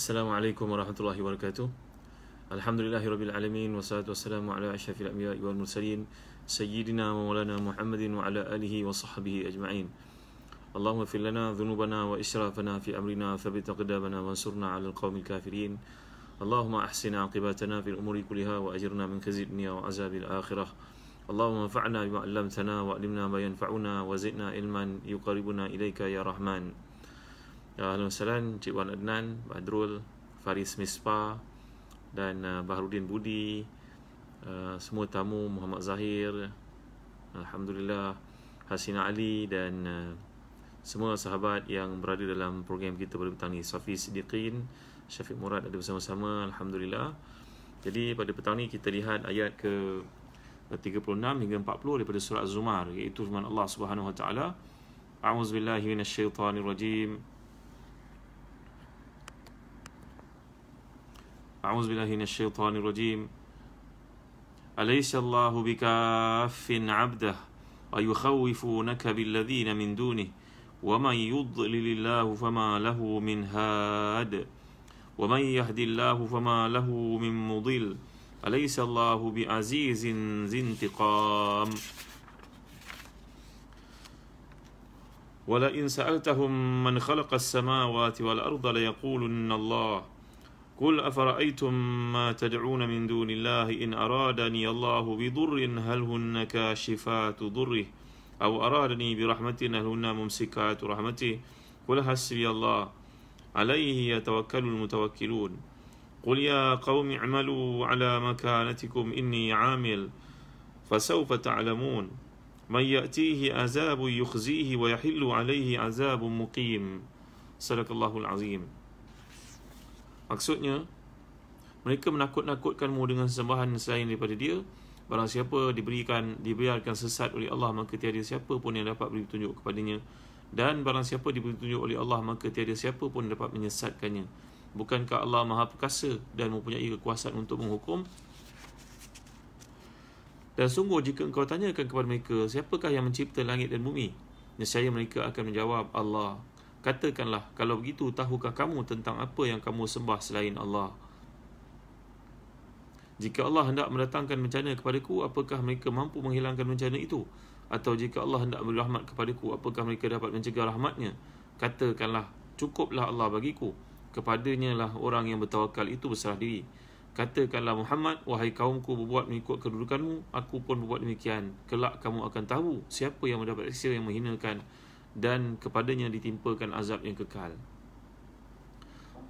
Assalamualaikum warahmatullahi wabarakatuh. Alhamdulillahirabbil alamin wassalatu wassalamu ala asyrafil anbiya'i wal mursalin sayyidina wa maulana Muhammadin wa ala alihi wa sahbihi ajma'in. Allahumma fil lana dhunubana wa israfana fi amrina thabbit aqdamana wansurna 'ala alqaumil kafirin. Allahumma ahsin 'aqibatana fil umuri kulliha wa ajirna min khizyi dunya wa 'adhabil akhirah. Allahumma fa'na bima 'allamtana wa 'allimna ma yanfa'una wa zidna ilman yuqaribuna ilayka ya Rahman. Ahlan Wasalan Cik Wan Adnan Badrul Faris Mispa dan uh, Baharudin Budi ah, semua tamu Muhammad Zahir Alhamdulillah Hasina Ali dan ah, semua sahabat yang berada dalam program kita pada petang ini Safi Siddiqin Syafiq Murad ada bersama-sama Alhamdulillah jadi pada petang ini kita lihat ayat ke 36 hingga 40 daripada surah Zumar iaitu firman Allah Subhanahu Wa Taala A'udzu rajim أعوذ بالله من الشيطان الرجيم أليس الله بكاف عبده ويخوفونك بالذين من دونه ومن يضلل الله فما له من هاد ومن يهد الله فما له من مضل أليس الله بعزيز ذي انتقام ولئن سألتهم من خلق السماوات والأرض ليقولن الله قل أفرأيتم ما تدعون من دون الله إن أرادني الله بضر هل هن كاشفات ضره أو أرادني برحمة هل هن ممسكات رحمته قل حسبي الله عليه يتوكل المتوكلون قل يا قوم اعملوا على مكانتكم إني عامل فسوف تعلمون من يأتيه عذاب يخزيه ويحل عليه عذاب مقيم صدق الله العظيم Maksudnya, mereka menakut-nakutkanmu dengan sembahan selain daripada dia. Barang siapa diberikan, dibiarkan sesat oleh Allah, maka tiada siapa pun yang dapat beri tunjuk kepadanya. Dan barang siapa diberi tunjuk oleh Allah, maka tiada siapa pun dapat menyesatkannya. Bukankah Allah maha perkasa dan mempunyai kekuasaan untuk menghukum? Dan sungguh jika engkau tanyakan kepada mereka, siapakah yang mencipta langit dan bumi? Nescaya mereka akan menjawab, Allah. Katakanlah, kalau begitu tahukah kamu tentang apa yang kamu sembah selain Allah? Jika Allah hendak mendatangkan bencana ku, apakah mereka mampu menghilangkan bencana itu? Atau jika Allah hendak beri rahmat ku, apakah mereka dapat mencegah rahmatnya? Katakanlah, cukuplah Allah bagiku. Kepadanya lah orang yang bertawakal itu berserah diri. Katakanlah Muhammad, wahai kaumku berbuat mengikut kedudukanmu, aku pun berbuat demikian. Kelak kamu akan tahu siapa yang mendapat reksa yang menghinakan dan kepadanya ditimpakan azab yang kekal.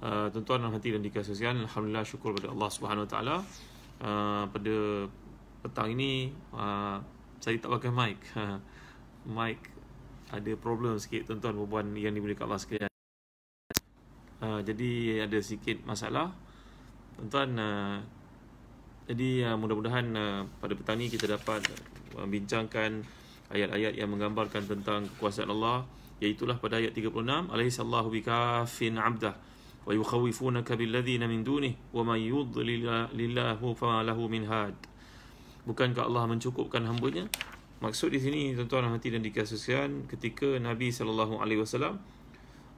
Uh, tuan-tuan dan hati dan dikasihi alhamdulillah syukur kepada Allah Subhanahu Wa Taala. Uh, pada petang ini uh, saya tak pakai mic. mic ada problem sikit tuan-tuan perempuan yang diberi kat Allah sekalian. Uh, jadi ada sikit masalah. Tuan-tuan uh, jadi uh, mudah-mudahan uh, pada petang ini kita dapat uh, ayat-ayat yang menggambarkan tentang kekuasaan Allah iaitulah pada ayat 36 alaihi sallahu bikafin abdah wa yukhawifunaka billadhina min dunihi wa may yudlilillahu falahu min had bukankah Allah mencukupkan hamba-Nya maksud di sini tuan-tuan hati dan dikasihkan ketika Nabi sallallahu alaihi wasallam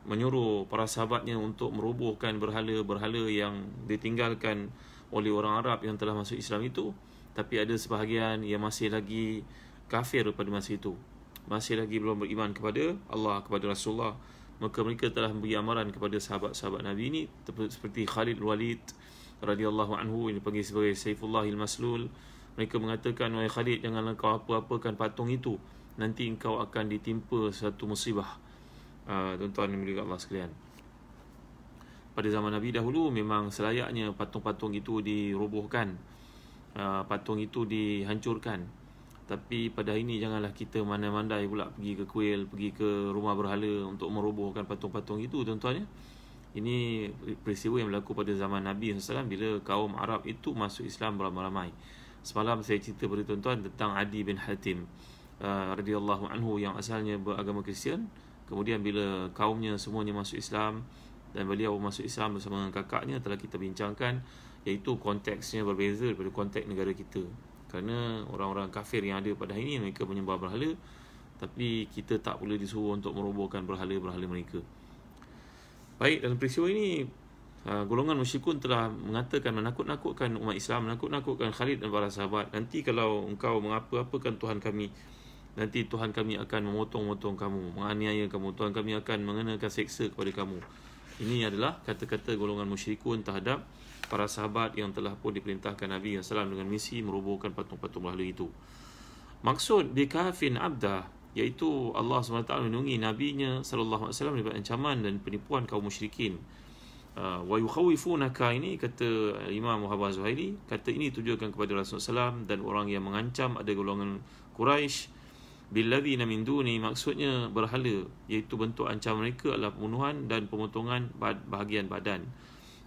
menyuruh para sahabatnya untuk merubuhkan berhala-berhala yang ditinggalkan oleh orang Arab yang telah masuk Islam itu tapi ada sebahagian yang masih lagi kafir pada masa itu masih lagi belum beriman kepada Allah kepada Rasulullah maka mereka telah memberi amaran kepada sahabat-sahabat Nabi ini seperti Khalid Walid radhiyallahu anhu yang dipanggil sebagai Saifullah al-Maslul mereka mengatakan wahai Khalid janganlah kau apa-apakan patung itu nanti engkau akan ditimpa satu musibah uh, tuan-tuan dan Allah sekalian pada zaman Nabi dahulu memang selayaknya patung-patung itu dirobohkan ah, patung itu dihancurkan tapi pada hari ini janganlah kita mandai-mandai pula pergi ke kuil, pergi ke rumah berhala untuk merobohkan patung-patung itu tuan-tuan ya. Ini peristiwa yang berlaku pada zaman Nabi SAW bila kaum Arab itu masuk Islam beramai-ramai. Semalam saya cerita beri tuan-tuan tentang Adi bin Hatim uh, radhiyallahu anhu yang asalnya beragama Kristian. Kemudian bila kaumnya semuanya masuk Islam dan beliau masuk Islam bersama dengan kakaknya telah kita bincangkan iaitu konteksnya berbeza daripada konteks negara kita kerana orang-orang kafir yang ada pada hari ini mereka menyembah berhala tapi kita tak boleh disuruh untuk merobohkan berhala-berhala mereka baik dalam peristiwa ini uh, golongan musyrikun telah mengatakan menakut-nakutkan umat Islam, menakut-nakutkan Khalid dan para sahabat. Nanti kalau engkau mengapa-apakan Tuhan kami, nanti Tuhan kami akan memotong-motong kamu, menganiaya kamu, Tuhan kami akan mengenakan seksa kepada kamu. Ini adalah kata-kata golongan musyrikun terhadap para sahabat yang telah pun diperintahkan Nabi yang salam dengan misi merubuhkan patung-patung lalu itu. Maksud di kafin abda iaitu Allah SWT melindungi nabinya saw alaihi wasallam daripada ancaman dan penipuan kaum musyrikin. Uh, wa yukhawifunaka ini kata ah, Imam Muhammad Zuhairi kata ini tujukan kepada Rasulullah SAW dan orang yang mengancam ada golongan Quraisy Biladina min ni maksudnya berhala iaitu bentuk ancaman mereka adalah pembunuhan dan pemotongan bahagian badan.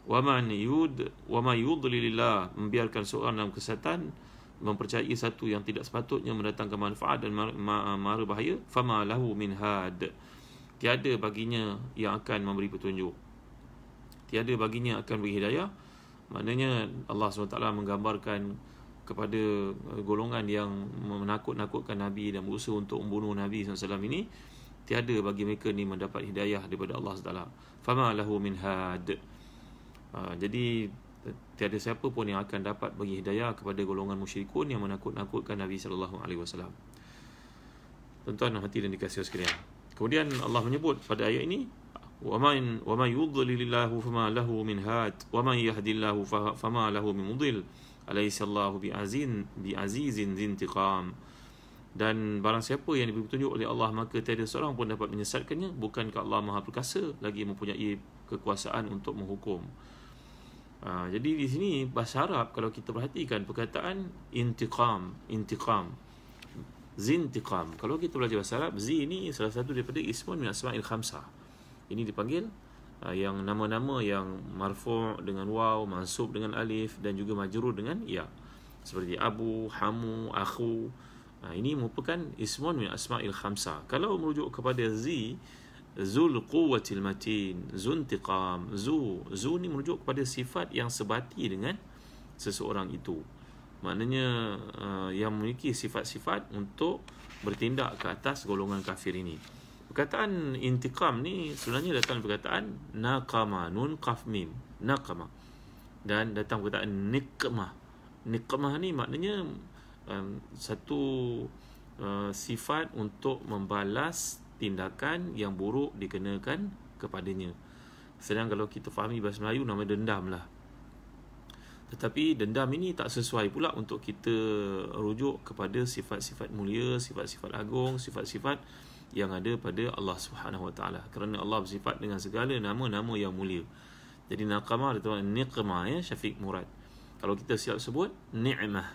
Waman yud wa Yud yudlilillah membiarkan seorang dalam kesatuan mempercayai satu yang tidak sepatutnya mendatangkan manfaat dan mara mar- mar- bahaya fama lahu min had tiada baginya yang akan memberi petunjuk tiada baginya akan beri hidayah maknanya Allah SWT menggambarkan kepada uh, golongan yang menakut-nakutkan Nabi dan berusaha untuk membunuh Nabi SAW ini tiada bagi mereka ni mendapat hidayah daripada Allah SWT fama lahu min had uh, jadi tiada siapa pun yang akan dapat bagi hidayah kepada golongan musyrikun yang menakut-nakutkan Nabi saw. alaihi wasallam. Tuan-tuan dan hadirin dikasihi sekalian. Kemudian Allah menyebut pada ayat ini wa man wa man yudlilillahu fama lahu min had wa man yahdillahu fama lahu min mudil bi alaihissallahu bi'azin bi'azizin zintiqam dan barang siapa yang diberi petunjuk oleh Allah maka tiada seorang pun dapat menyesatkannya bukankah Allah Maha Perkasa lagi mempunyai kekuasaan untuk menghukum ha, jadi di sini bahasa Arab kalau kita perhatikan perkataan intiqam intiqam zintiqam kalau kita belajar bahasa Arab zi ini salah satu daripada ismun min asma'il khamsah ini dipanggil Ah, yang nama-nama yang marfu' dengan waw, mansub dengan alif dan juga majrur dengan ya. Seperti abu, hamu, akhu. Ah, ini merupakan ismun min asma'il khamsa. Kalau merujuk kepada zi, zul quwwatil matin, zuntiqam, zu, zu ni merujuk kepada sifat yang sebati dengan seseorang itu. Maknanya ah, yang memiliki sifat-sifat untuk bertindak ke atas golongan kafir ini perkataan intikam ni sebenarnya datang perkataan nakama nun kaf mim nakama dan datang perkataan nikmah nikmah ni maknanya um, satu uh, sifat untuk membalas tindakan yang buruk dikenakan kepadanya sedang kalau kita fahami bahasa Melayu nama dendam lah tetapi dendam ini tak sesuai pula untuk kita rujuk kepada sifat-sifat mulia, sifat-sifat agung, sifat-sifat yang ada pada Allah Subhanahu Wa Taala kerana Allah bersifat dengan segala nama-nama yang mulia. Jadi naqamah itu nikmah ya Syafiq Murad. Kalau kita siap sebut ni'mah.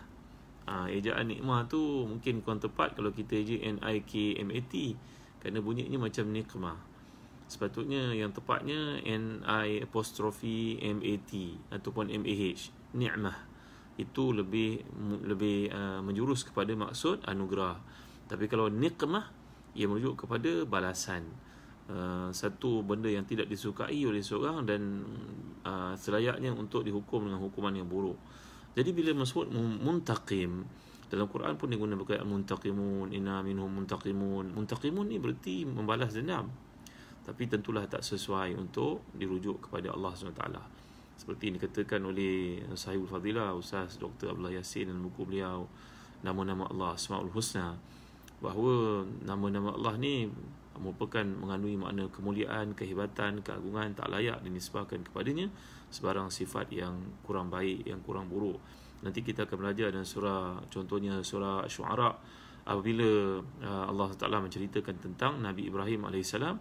Ah ejaan nikmah tu mungkin kurang tepat kalau kita eja N I K M A T kerana bunyinya macam nikmah. Sepatutnya yang tepatnya N I apostrophe M A T ataupun M A H ni'mah itu lebih lebih uh, menjurus kepada maksud anugerah tapi kalau nikmah ia merujuk kepada balasan uh, satu benda yang tidak disukai oleh seorang dan uh, selayaknya untuk dihukum dengan hukuman yang buruk jadi bila masuk muntaqim dalam Quran pun digunakan berkata muntaqimun inna minhum muntaqimun muntaqimun ni berarti membalas dendam tapi tentulah tak sesuai untuk dirujuk kepada Allah SWT seperti ini dikatakan oleh Sahibul Fadilah Ustaz Dr. Abdullah Yassin dan buku beliau nama-nama Allah Asmaul Husna bahawa nama-nama Allah ni merupakan mengandungi makna kemuliaan, kehebatan, keagungan tak layak dinisbahkan kepadanya sebarang sifat yang kurang baik, yang kurang buruk. Nanti kita akan belajar dalam surah contohnya surah Syuara apabila uh, Allah Taala menceritakan tentang Nabi Ibrahim alaihissalam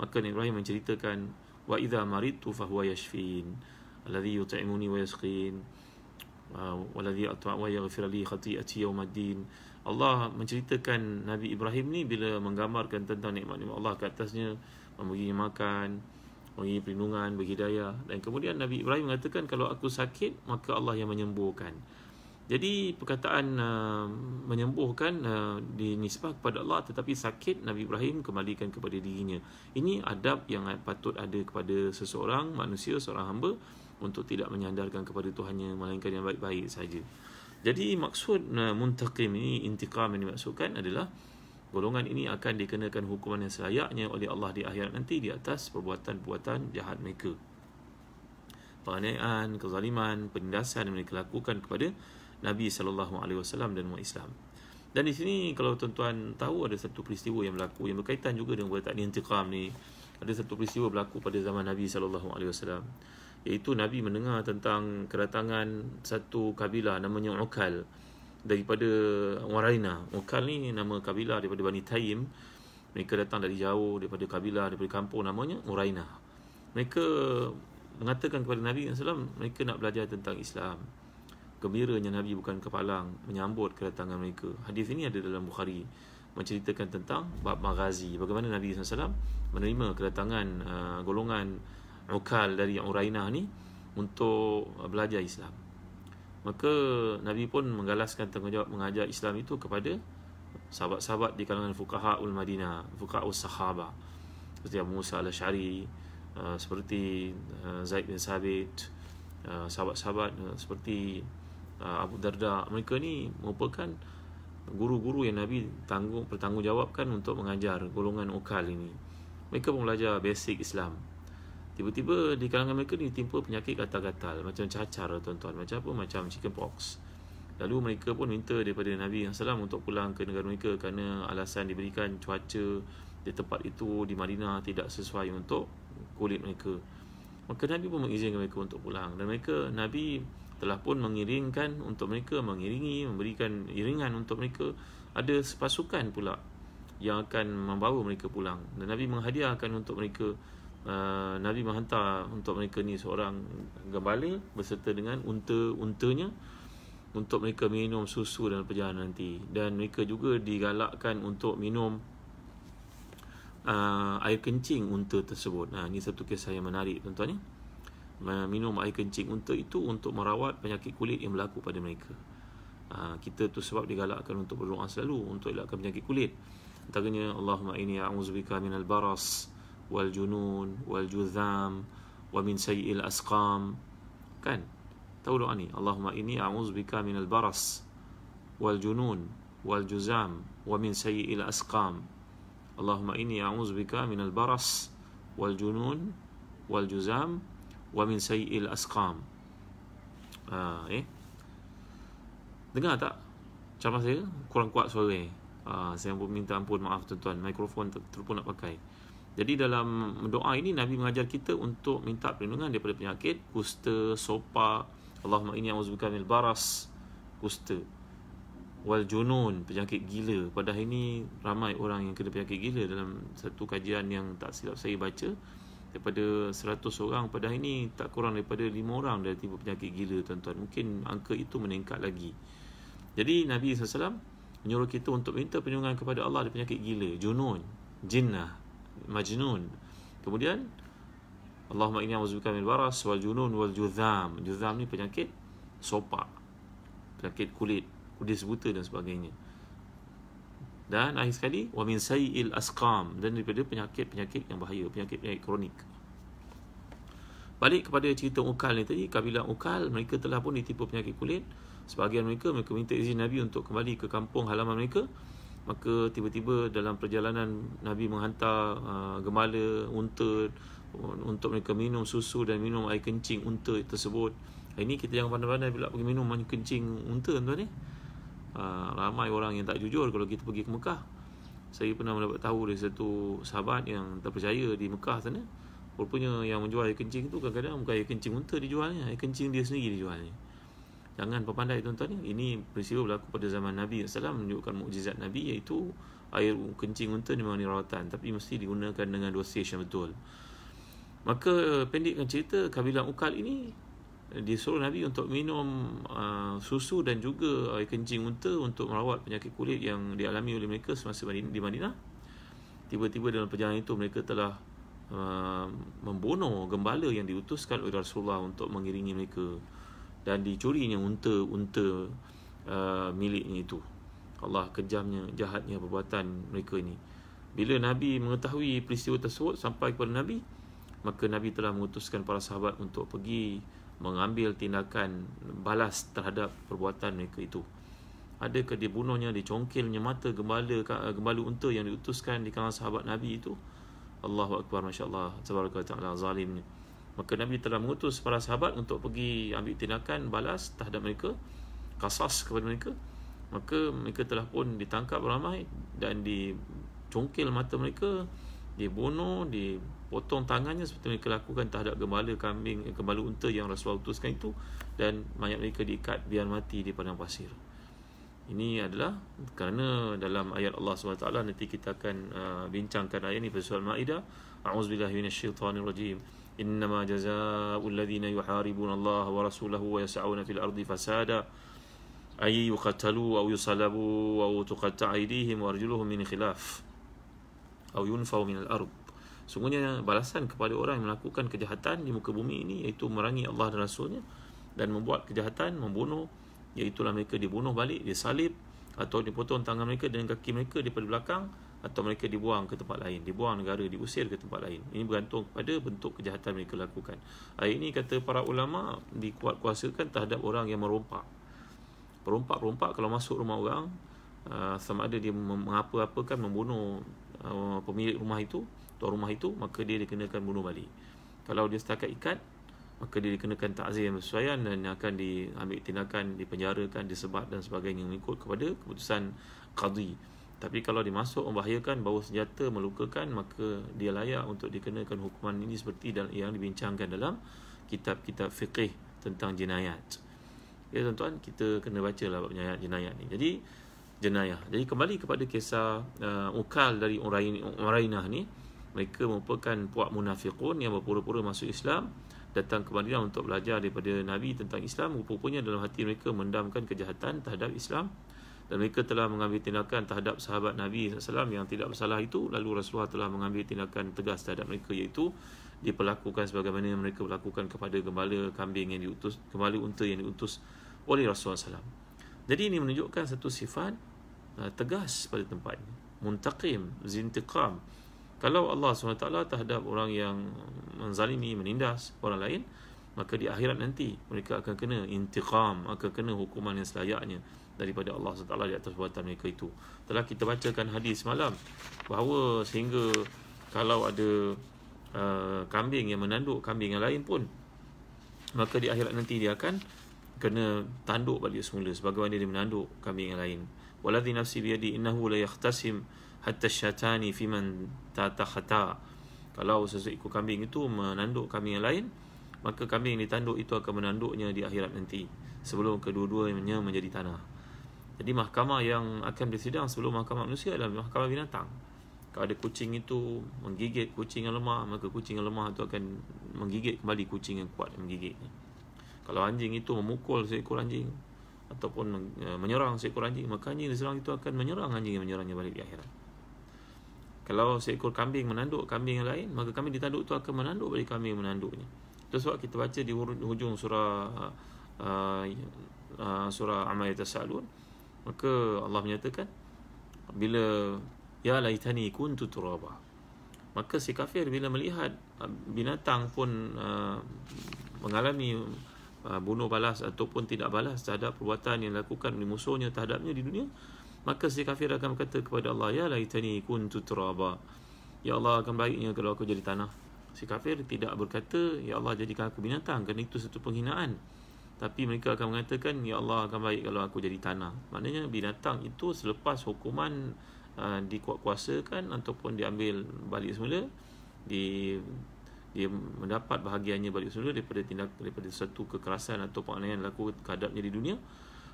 maka Nabi Ibrahim menceritakan wa idza maridtu fa huwa yashfin alladhi yut'imuni wa yasqin uh, wa alladhi at'a wa yaghfir li khati'ati yawmad Allah menceritakan Nabi Ibrahim ni bila menggambarkan tentang nikmat-nikmat Allah ke atasnya memberi makan, memberi perlindungan, berhidayah dan kemudian Nabi Ibrahim mengatakan kalau aku sakit maka Allah yang menyembuhkan. Jadi perkataan uh, menyembuhkan uh, dinisbah kepada Allah tetapi sakit Nabi Ibrahim kembalikan kepada dirinya. Ini adab yang patut ada kepada seseorang manusia seorang hamba untuk tidak menyandarkan kepada Tuhannya melainkan yang baik-baik saja. Jadi maksud uh, muntaqim ini intikam ini dimaksudkan adalah golongan ini akan dikenakan hukuman yang selayaknya oleh Allah di akhirat nanti di atas perbuatan-perbuatan jahat mereka. Penganiayaan, kezaliman, penindasan yang mereka lakukan kepada Nabi sallallahu alaihi wasallam dan umat Islam. Dan di sini kalau tuan-tuan tahu ada satu peristiwa yang berlaku yang berkaitan juga dengan perbuatan intikam ni. Ada satu peristiwa berlaku pada zaman Nabi sallallahu alaihi wasallam iaitu Nabi mendengar tentang kedatangan satu kabilah namanya Ukal daripada Warina. Ukal ni nama kabilah daripada Bani Taim. Mereka datang dari jauh daripada kabilah daripada kampung namanya Warina. Mereka mengatakan kepada Nabi SAW mereka nak belajar tentang Islam. Gembiranya Nabi bukan kepalang menyambut kedatangan mereka. Hadis ini ada dalam Bukhari menceritakan tentang bab Maghazi. Bagaimana Nabi SAW menerima kedatangan uh, golongan Ukal dari Urainah ni untuk belajar Islam. Maka Nabi pun menggalaskan tanggungjawab mengajar Islam itu kepada sahabat-sahabat di kalangan fukaha ul Madinah, fukaha ul sahaba. Seperti Abu Musa al-Syari, uh, seperti uh, Zaid bin Sabit, uh, sahabat-sahabat seperti Abu Darda. Mereka ni merupakan guru-guru yang Nabi tanggung bertanggungjawabkan untuk mengajar golongan ukal ini. Mereka pun belajar basic Islam Tiba-tiba di kalangan mereka ni timpul penyakit gatal-gatal Macam cacar tuan-tuan Macam apa? Macam chicken pox Lalu mereka pun minta daripada Nabi yang SAW untuk pulang ke negara mereka Kerana alasan diberikan cuaca di tempat itu di Madinah tidak sesuai untuk kulit mereka Maka Nabi pun mengizinkan mereka untuk pulang Dan mereka, Nabi telah pun mengiringkan untuk mereka Mengiringi, memberikan iringan untuk mereka Ada sepasukan pula yang akan membawa mereka pulang Dan Nabi menghadiahkan untuk mereka Ah, Nabi menghantar untuk mereka ni seorang gembala berserta dengan unta-untanya untuk mereka minum susu dalam perjalanan nanti dan mereka juga digalakkan untuk minum uh, air kencing unta tersebut. Nah, ini satu kisah yang menarik tuan-tuan ya. Minum air kencing unta itu untuk merawat penyakit kulit yang berlaku pada mereka. Uh, kita tu sebab digalakkan untuk berdoa selalu untuk elakkan penyakit kulit. Antaranya Allahumma inni a'udzubika minal baras wal junun wal juzam wa min sayyil asqam kan tahu doa ni Allahumma inni a'udzubika min al-baras wal junun wal juzam wa min sayyil asqam Allahumma inni a'udzubika min al-baras wal junun wal juzam wa min sayyil asqam uh, eh dengar tak ceramah saya kurang kuat suara ni uh, saya pun minta ampun maaf tuan-tuan mikrofon terlupa nak pakai jadi dalam doa ini Nabi mengajar kita untuk minta perlindungan daripada penyakit kusta, sopa, Allahumma inni a'udzubika minal baras, kusta wal junun, penyakit gila. Pada hari ini ramai orang yang kena penyakit gila dalam satu kajian yang tak silap saya baca daripada 100 orang pada hari ini tak kurang daripada 5 orang dah tiba penyakit gila tuan-tuan. Mungkin angka itu meningkat lagi. Jadi Nabi SAW menyuruh kita untuk minta perlindungan kepada Allah dari penyakit gila, junun, jinnah, majnun. Kemudian Allahumma inni a'udzubika min baras wal junun wal judham. Judham ni penyakit sopak. Penyakit kulit, kudis buta dan sebagainya. Dan akhir sekali wa min sayyil asqam dan daripada penyakit-penyakit yang bahaya, penyakit-penyakit kronik. Balik kepada cerita Ukal ni tadi, kabilah Ukal mereka telah pun ditipu penyakit kulit. Sebahagian mereka mereka minta izin Nabi untuk kembali ke kampung halaman mereka maka tiba-tiba dalam perjalanan Nabi menghantar uh, gemala unta untuk mereka minum susu dan minum air kencing unta tersebut ini kita jangan pandai-pandai pula pergi minum air kencing unta tuan ni eh? ramai orang yang tak jujur kalau kita pergi ke Mekah saya pernah mendapat tahu dari satu sahabat yang tak percaya di Mekah sana rupanya yang menjual air kencing tu kadang-kadang bukan air kencing unta dijualnya air kencing dia sendiri dijualnya Jangan pemandai tuan-tuan ya. Ini peristiwa berlaku pada zaman Nabi SAW Menunjukkan mukjizat Nabi iaitu Air kencing unta ni memang rawatan Tapi mesti digunakan dengan dosis yang betul Maka pendekkan cerita Kabilah Ukal ini eh, Disuruh Nabi untuk minum uh, Susu dan juga air kencing unta Untuk merawat penyakit kulit yang dialami oleh mereka Semasa di Madinah Tiba-tiba dalam perjalanan itu mereka telah uh, Membunuh gembala yang diutuskan oleh Rasulullah Untuk mengiringi mereka dan dicurinya unta-unta uh, miliknya itu. Allah kejamnya, jahatnya perbuatan mereka ini. Bila Nabi mengetahui peristiwa tersebut sampai kepada Nabi, maka Nabi telah mengutuskan para sahabat untuk pergi mengambil tindakan balas terhadap perbuatan mereka itu. Adakah dibunuhnya, dicongkilnya mata gembala uh, gembala unta yang diutuskan di kalangan sahabat Nabi itu? Allahu Akbar, Masya Allah, Tabarakat Ta'ala, zalimnya. Maka Nabi telah mengutus para sahabat untuk pergi ambil tindakan balas terhadap mereka, kasas kepada mereka. Maka mereka telah pun ditangkap ramai dan dicongkil mata mereka, dibunuh, dipotong tangannya seperti mereka lakukan terhadap gembala kambing, eh, gembala unta yang Rasulullah utuskan itu dan mayat mereka diikat biar mati di padang pasir. Ini adalah kerana dalam ayat Allah SWT nanti kita akan uh, bincangkan ayat ini pasal Maidah. A'udzubillahi minasyaitonirrajim. rajim. إنما جزاء الذين يحاربون الله ورسوله ويسعون في الأرض فسادا أي يقتلوا أو يصلبوا أو تقطع أيديهم وأرجلهم من خلاف أو ينفوا من الأرض Sungguhnya balasan kepada orang yang melakukan kejahatan di muka bumi ini iaitu merangi Allah dan Rasulnya dan membuat kejahatan, membunuh iaitu lah mereka dibunuh balik, disalib atau dipotong tangan mereka dan kaki mereka daripada belakang atau mereka dibuang ke tempat lain dibuang negara diusir ke tempat lain ini bergantung kepada bentuk kejahatan mereka lakukan hari ini kata para ulama dikuat kuasakan terhadap orang yang merompak perompak-perompak kalau masuk rumah orang uh, sama ada dia mengapa-apakan membunuh uh, pemilik rumah itu tuan rumah itu maka dia dikenakan bunuh balik kalau dia setakat ikat maka dia dikenakan takzir yang bersesuaian dan akan diambil tindakan dipenjarakan disebat dan sebagainya mengikut kepada keputusan qadi tapi kalau dimasuk membahayakan bawa senjata melukakan maka dia layak untuk dikenakan hukuman ini seperti yang dibincangkan dalam kitab-kitab fiqh tentang jenayat. Ya tuan-tuan, kita kena baca lah bab jenayat, jenayat ni. Jadi jenayah. Jadi kembali kepada kisah uh, ukal dari Umrainah ni, mereka merupakan puak munafiqun yang berpura-pura masuk Islam datang ke Madinah untuk belajar daripada Nabi tentang Islam rupanya dalam hati mereka mendamkan kejahatan terhadap Islam dan mereka telah mengambil tindakan terhadap sahabat Nabi SAW yang tidak bersalah itu lalu Rasulullah telah mengambil tindakan tegas terhadap mereka iaitu diperlakukan sebagaimana mereka berlakukan kepada gembala kambing yang diutus gembala unta yang diutus oleh Rasulullah SAW jadi ini menunjukkan satu sifat uh, tegas pada tempat ini muntaqim, zintiqam kalau Allah SWT terhadap orang yang menzalimi, menindas orang lain maka di akhirat nanti mereka akan kena intiqam akan kena hukuman yang selayaknya daripada Allah SWT di atas buatan mereka itu. Telah kita bacakan hadis semalam bahawa sehingga kalau ada uh, kambing yang menanduk kambing yang lain pun maka di akhirat nanti dia akan kena tanduk balik semula sebagaimana dia menanduk kambing yang lain. Waladhi nafsi biyadi innahu la yakhtasim hatta syatani fi man tatakhata. Kalau seseekor kambing itu menanduk kambing yang lain, maka kambing yang ditanduk itu akan menanduknya di akhirat nanti sebelum kedua-duanya menjadi tanah. Jadi mahkamah yang akan disidang sebelum mahkamah manusia adalah mahkamah binatang. Kalau ada kucing itu menggigit kucing yang lemah, maka kucing yang lemah itu akan menggigit kembali kucing yang kuat yang menggigitnya. Kalau anjing itu memukul seekor anjing ataupun eh, menyerang seekor anjing, maka anjing yang diserang itu akan menyerang anjing yang menyerangnya balik di akhirat. Kalau seekor kambing menanduk kambing yang lain, maka kambing ditanduk itu akan menanduk balik kambing yang menanduknya. Itu sebab kita baca di hujung surah uh, uh, surah Amal Yata Sa'lun. Maka Allah menyatakan bila ya laitani kuntu turaba. Maka si kafir bila melihat uh, binatang pun uh, mengalami uh, bunuh balas ataupun tidak balas terhadap perbuatan yang dilakukan oleh musuhnya terhadapnya di dunia, maka si kafir akan berkata kepada Allah, ya laitani kuntu turaba. Ya Allah, akan baiknya kalau aku jadi tanah. Si kafir tidak berkata, ya Allah jadikan aku binatang kerana itu satu penghinaan. Tapi mereka akan mengatakan Ya Allah akan baik kalau aku jadi tanah Maknanya binatang itu selepas hukuman uh, Dikuatkuasakan Ataupun diambil balik semula di, Dia mendapat bahagiannya balik semula Daripada tindak daripada satu kekerasan Atau yang laku kehadapnya di dunia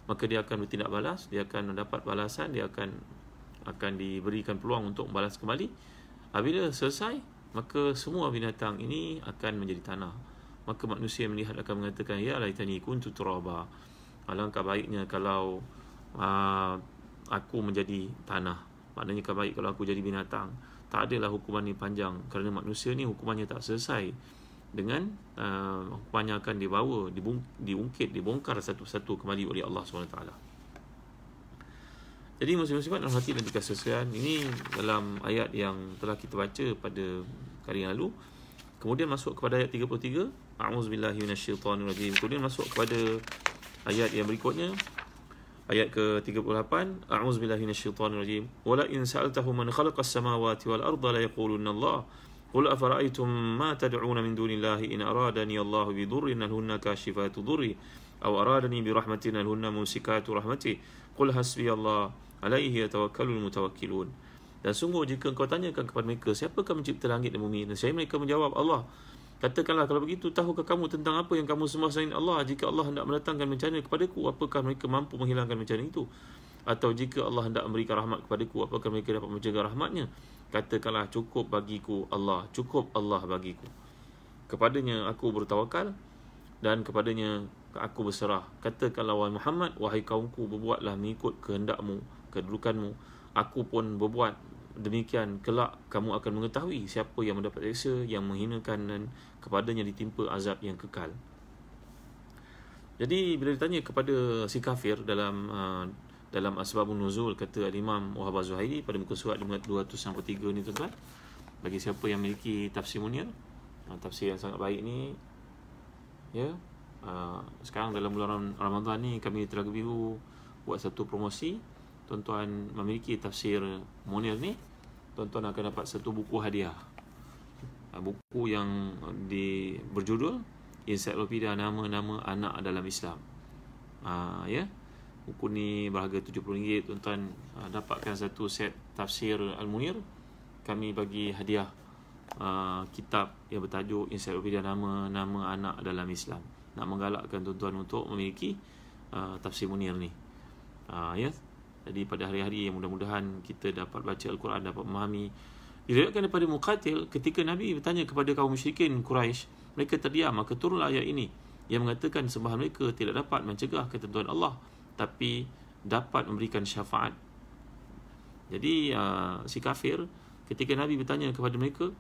Maka dia akan bertindak balas Dia akan mendapat balasan Dia akan akan diberikan peluang untuk membalas kembali Apabila selesai Maka semua binatang ini akan menjadi tanah maka manusia melihat akan mengatakan ya laitani tu teraba, alangkah baiknya kalau uh, aku menjadi tanah maknanya kalau baik kalau aku jadi binatang tak adalah hukuman ni panjang kerana manusia ni hukumannya tak selesai dengan uh, hukumannya akan dibawa dibung, diungkit dibongkar satu-satu kembali oleh Allah SWT jadi musim muslimat dalam hati dan dikasihkan ini dalam ayat yang telah kita baca pada kali yang lalu Kemudian masuk kepada ayat A'udzubillahi minasyaitanir rajim. Kemudian masuk kepada ayat yang berikutnya. Ayat ke-38. A'udzubillahi minasyaitanir rajim. Wala in sa'altahum man khalaqas samawati wal arda la yaqulunna Allah. Qul afara'aytum ma tad'una min dunillahi in aradani Allahu bi dhurrin hal hunna kashifatu dhurri aw aradani bi rahmatin hal hunna musikatu rahmati. Qul hasbi Allah 'alaihi yatawakkalul mutawakkilun. Dan sungguh jika engkau tanyakan kepada mereka siapakah mencipta langit dan bumi dan saya mereka menjawab Allah Katakanlah kalau begitu tahukah kamu tentang apa yang kamu sembah selain Allah jika Allah hendak mendatangkan bencana kepadaku apakah mereka mampu menghilangkan bencana itu atau jika Allah hendak memberikan rahmat kepadaku apakah mereka dapat menjaga rahmatnya katakanlah cukup bagiku Allah cukup Allah bagiku kepadanya aku bertawakal dan kepadanya aku berserah katakanlah wahai Muhammad wahai kaumku berbuatlah mengikut kehendakmu kedudukanmu aku pun berbuat demikian kelak kamu akan mengetahui siapa yang mendapat reksa yang menghinakan dan kepadanya ditimpa azab yang kekal. Jadi bila ditanya kepada si kafir dalam uh, dalam asbabun nuzul kata al-Imam Wahab Az-Zuhairi pada muka surat 263 ni tuan-tuan bagi siapa yang memiliki tafsir munir uh, tafsir yang sangat baik ni ya yeah, uh, sekarang dalam bulan Ramadan ni kami telah biru buat satu promosi tuan-tuan memiliki tafsir Munir ni, tuan-tuan akan dapat satu buku hadiah. Ah, buku yang di berjudul Encyclopedia Nama-nama Anak dalam Islam. Uh, ya. Buku ni berharga RM70 tuan-tuan ah, dapatkan satu set tafsir Al-Munir. Kami bagi hadiah uh, kitab yang bertajuk Encyclopedia Nama-nama Anak dalam Islam. Nak menggalakkan tuan-tuan untuk memiliki uh, tafsir Munir ni. Uh, ya. Jadi pada hari-hari yang mudah-mudahan kita dapat baca Al-Quran, dapat memahami. Dilihatkan daripada Muqatil, ketika Nabi bertanya kepada kaum musyrikin Quraisy, mereka terdiam, maka turunlah ayat ini. Yang mengatakan sembahan mereka tidak dapat mencegah ketentuan Allah, tapi dapat memberikan syafaat. Jadi uh, si kafir, ketika Nabi bertanya kepada mereka,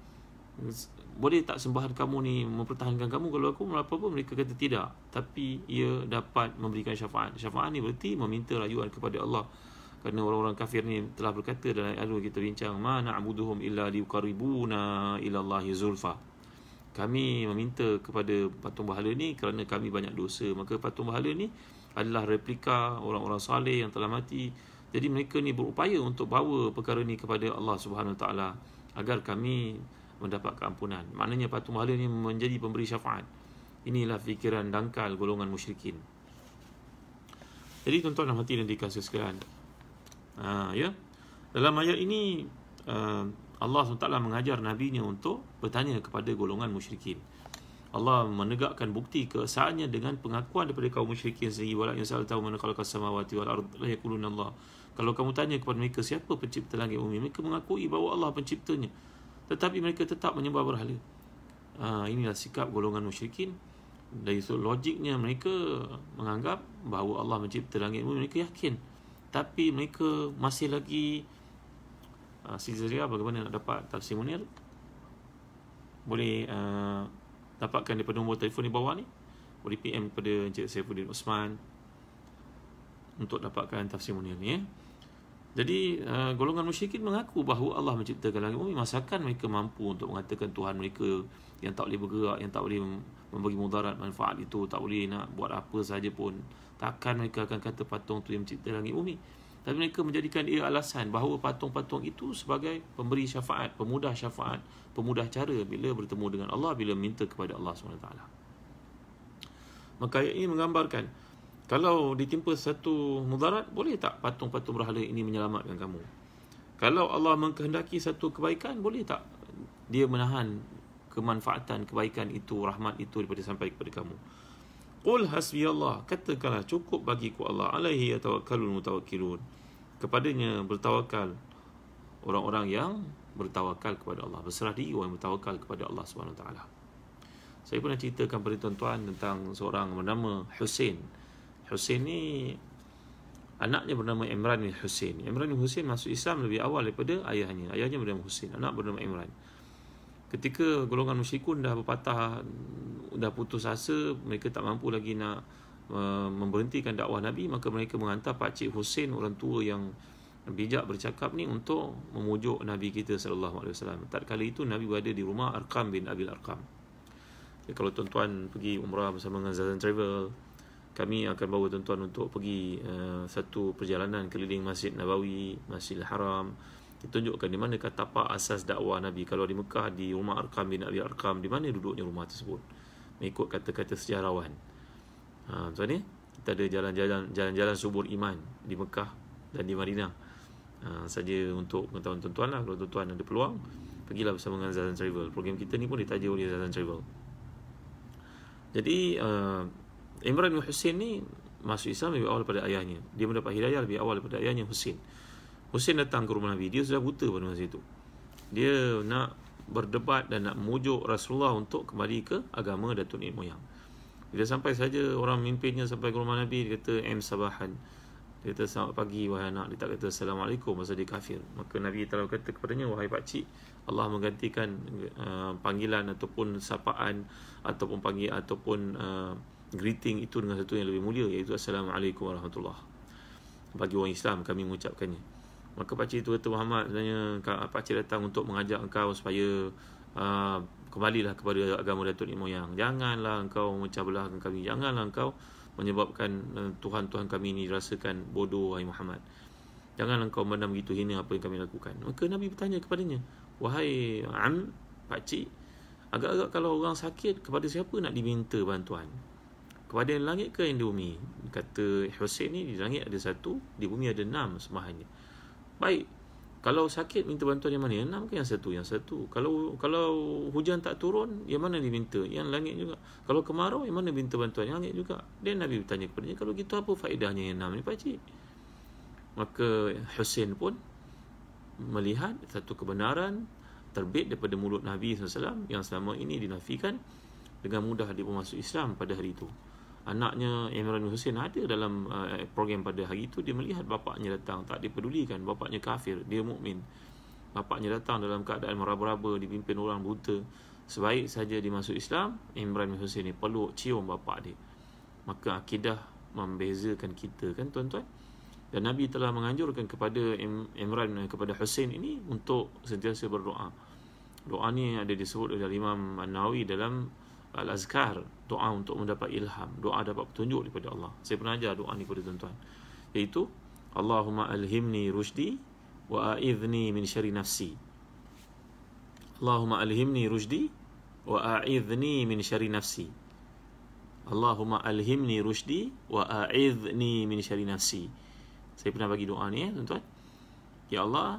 boleh tak sembahan kamu ni mempertahankan kamu kalau aku melapa pun mereka kata tidak tapi ia dapat memberikan syafaat syafaat ni berarti meminta rayuan kepada Allah kerana orang-orang kafir ni telah berkata dalam ayat lalu kita bincang ma na'buduhum illa liqaribuna ila Allahi zulfa kami meminta kepada patung berhala ni kerana kami banyak dosa maka patung berhala ni adalah replika orang-orang saleh yang telah mati jadi mereka ni berupaya untuk bawa perkara ni kepada Allah Subhanahu taala agar kami mendapat keampunan maknanya patung berhala ni menjadi pemberi syafaat inilah fikiran dangkal golongan musyrikin jadi tuan-tuan dan hadirin dikasih sekalian Ha, ya. Dalam ayat ini uh, Allah SWT mengajar Nabi-Nya untuk bertanya kepada golongan musyrikin. Allah menegakkan bukti keesaannya dengan pengakuan daripada kaum musyrikin sendiri wala yang tahu mana kalau kasamawati wal ard Allah. Kalau kamu tanya kepada mereka siapa pencipta langit bumi, mereka mengakui bahawa Allah penciptanya. Tetapi mereka tetap menyembah berhala. Ha, inilah sikap golongan musyrikin. Dari sudut logiknya mereka menganggap bahawa Allah mencipta langit bumi, mereka yakin tapi mereka masih lagi uh, Sizeria bagaimana nak dapat tafsir Munir boleh uh, dapatkan daripada nombor telefon di bawah ni boleh PM kepada Encik Syafuddin Osman untuk dapatkan tafsir Munir ni eh. jadi uh, golongan musyrikin mengaku bahawa Allah menciptakan langit bumi masakan mereka mampu untuk mengatakan Tuhan mereka yang tak boleh bergerak yang tak boleh memberi mudarat manfaat itu tak boleh nak buat apa saja pun uh, takkan mereka akan kata patung tu yang mencipta langit bumi tapi mereka menjadikan ia alasan bahawa patung-patung itu sebagai pemberi syafaat, pemudah syafaat, pemudah cara bila bertemu dengan Allah, bila minta kepada Allah SWT. Maka ayat ini menggambarkan, kalau ditimpa satu mudarat, boleh tak patung-patung berhala ini menyelamatkan kamu? Kalau Allah menghendaki satu kebaikan, boleh tak dia menahan kemanfaatan kebaikan itu, rahmat itu daripada sampai kepada kamu? Qul hasbi Allah. Katakanlah cukup bagiku Allah. Alaihi yatawakkalul mutawakkilun. Kepadanya bertawakal orang-orang yang bertawakal kepada Allah. Berserah diri orang yang bertawakal kepada Allah SWT. Saya pernah ceritakan kepada tuan-tuan tentang seorang bernama Hussein. Hussein ni anaknya bernama Imran bin Hussein. Imran bin Hussein masuk Islam lebih awal daripada ayahnya. Ayahnya bernama Hussein. Anak bernama Imran ketika golongan musyrikun dah berpatah dah putus asa mereka tak mampu lagi nak memberhentikan dakwah Nabi maka mereka menghantar Pak Cik Hussein orang tua yang bijak bercakap ni untuk memujuk Nabi kita sallallahu alaihi wasallam. Tatkala itu Nabi berada di rumah Arkam bin Abil Arkam. Jadi, kalau tuan-tuan pergi umrah bersama dengan Zazan Travel, kami akan bawa tuan-tuan untuk pergi uh, satu perjalanan keliling Masjid Nabawi, Masjid Haram, kita tunjukkan di mana kata apa asas dakwah Nabi. Kalau di Mekah, di rumah Arkam bin Abi Arkam, di mana duduknya rumah tersebut? Mengikut kata-kata sejarawan. Ha, tuan ni, kita ada jalan-jalan jalan-jalan subur iman di Mekah dan di Madinah. Ha, saja untuk pengetahuan tuan-tuan lah. Kalau tuan-tuan ada peluang, pergilah bersama dengan Zazan Travel. Program kita ni pun ditaja oleh Zazan Travel. Jadi, uh, Imran bin Hussein ni masuk Islam lebih awal daripada ayahnya. Dia mendapat hidayah lebih awal daripada ayahnya Hussein. Hussein. Hussein datang ke rumah Nabi Dia sudah buta pada masa itu Dia nak berdebat dan nak mujuk Rasulullah Untuk kembali ke agama Datuk Nenek Moyang Bila sampai saja orang mimpinnya sampai ke rumah Nabi Dia kata M Sabahan Dia kata selamat pagi wahai anak Dia tak kata Assalamualaikum Masa dia kafir Maka Nabi telah kata kepadanya Wahai pakcik Allah menggantikan uh, panggilan ataupun sapaan Ataupun panggil ataupun uh, greeting itu dengan satu yang lebih mulia Iaitu Assalamualaikum Warahmatullahi bagi orang Islam kami mengucapkannya Maka pakcik tua-tua Muhammad sebenarnya pakcik datang untuk mengajak engkau supaya uh, kembalilah kepada agama Datuk Nenek Moyang. Janganlah engkau memecah belahkan kami. Janganlah engkau menyebabkan uh, Tuhan-Tuhan kami ini rasakan bodoh, wahai Muhammad. Janganlah engkau benda begitu hina apa yang kami lakukan. Maka Nabi bertanya kepadanya, Wahai Am, pakcik, agak-agak kalau orang sakit, kepada siapa nak diminta bantuan? Kepada yang langit ke yang di bumi? Kata Hussein ni, di langit ada satu, di bumi ada enam semahannya. Baik. Kalau sakit minta bantuan yang mana? Yang enam ke yang satu? Yang satu. Kalau kalau hujan tak turun, yang mana diminta? Yang langit juga. Kalau kemarau, yang mana minta bantuan? Yang langit juga. Dan Nabi bertanya kepada dia, kalau gitu apa faedahnya yang enam ni, Pakcik? Maka Hussein pun melihat satu kebenaran terbit daripada mulut Nabi SAW yang selama ini dinafikan dengan mudah dia masuk Islam pada hari itu anaknya Imran Hussein ada dalam uh, program pada hari itu dia melihat bapaknya datang tak dipedulikan bapaknya kafir dia mukmin bapaknya datang dalam keadaan meraba-raba dipimpin orang buta sebaik saja dimasuk Islam Imran Hussein ni peluk cium bapak dia maka akidah membezakan kita kan tuan-tuan dan Nabi telah menganjurkan kepada Imran eh, kepada Hussein ini untuk sentiasa berdoa doa ni ada disebut oleh Imam An-Nawi dalam al-azkar doa untuk mendapat ilham doa dapat petunjuk daripada Allah saya pernah ajar doa ni kepada tuan-tuan iaitu Allahumma alhimni rushdi wa a'idhni min syari nafsi Allahumma alhimni rushdi wa a'idhni min syari nafsi Allahumma alhimni rushdi wa a'idhni min syari nafsi saya pernah bagi doa ni ya tuan-tuan ya Allah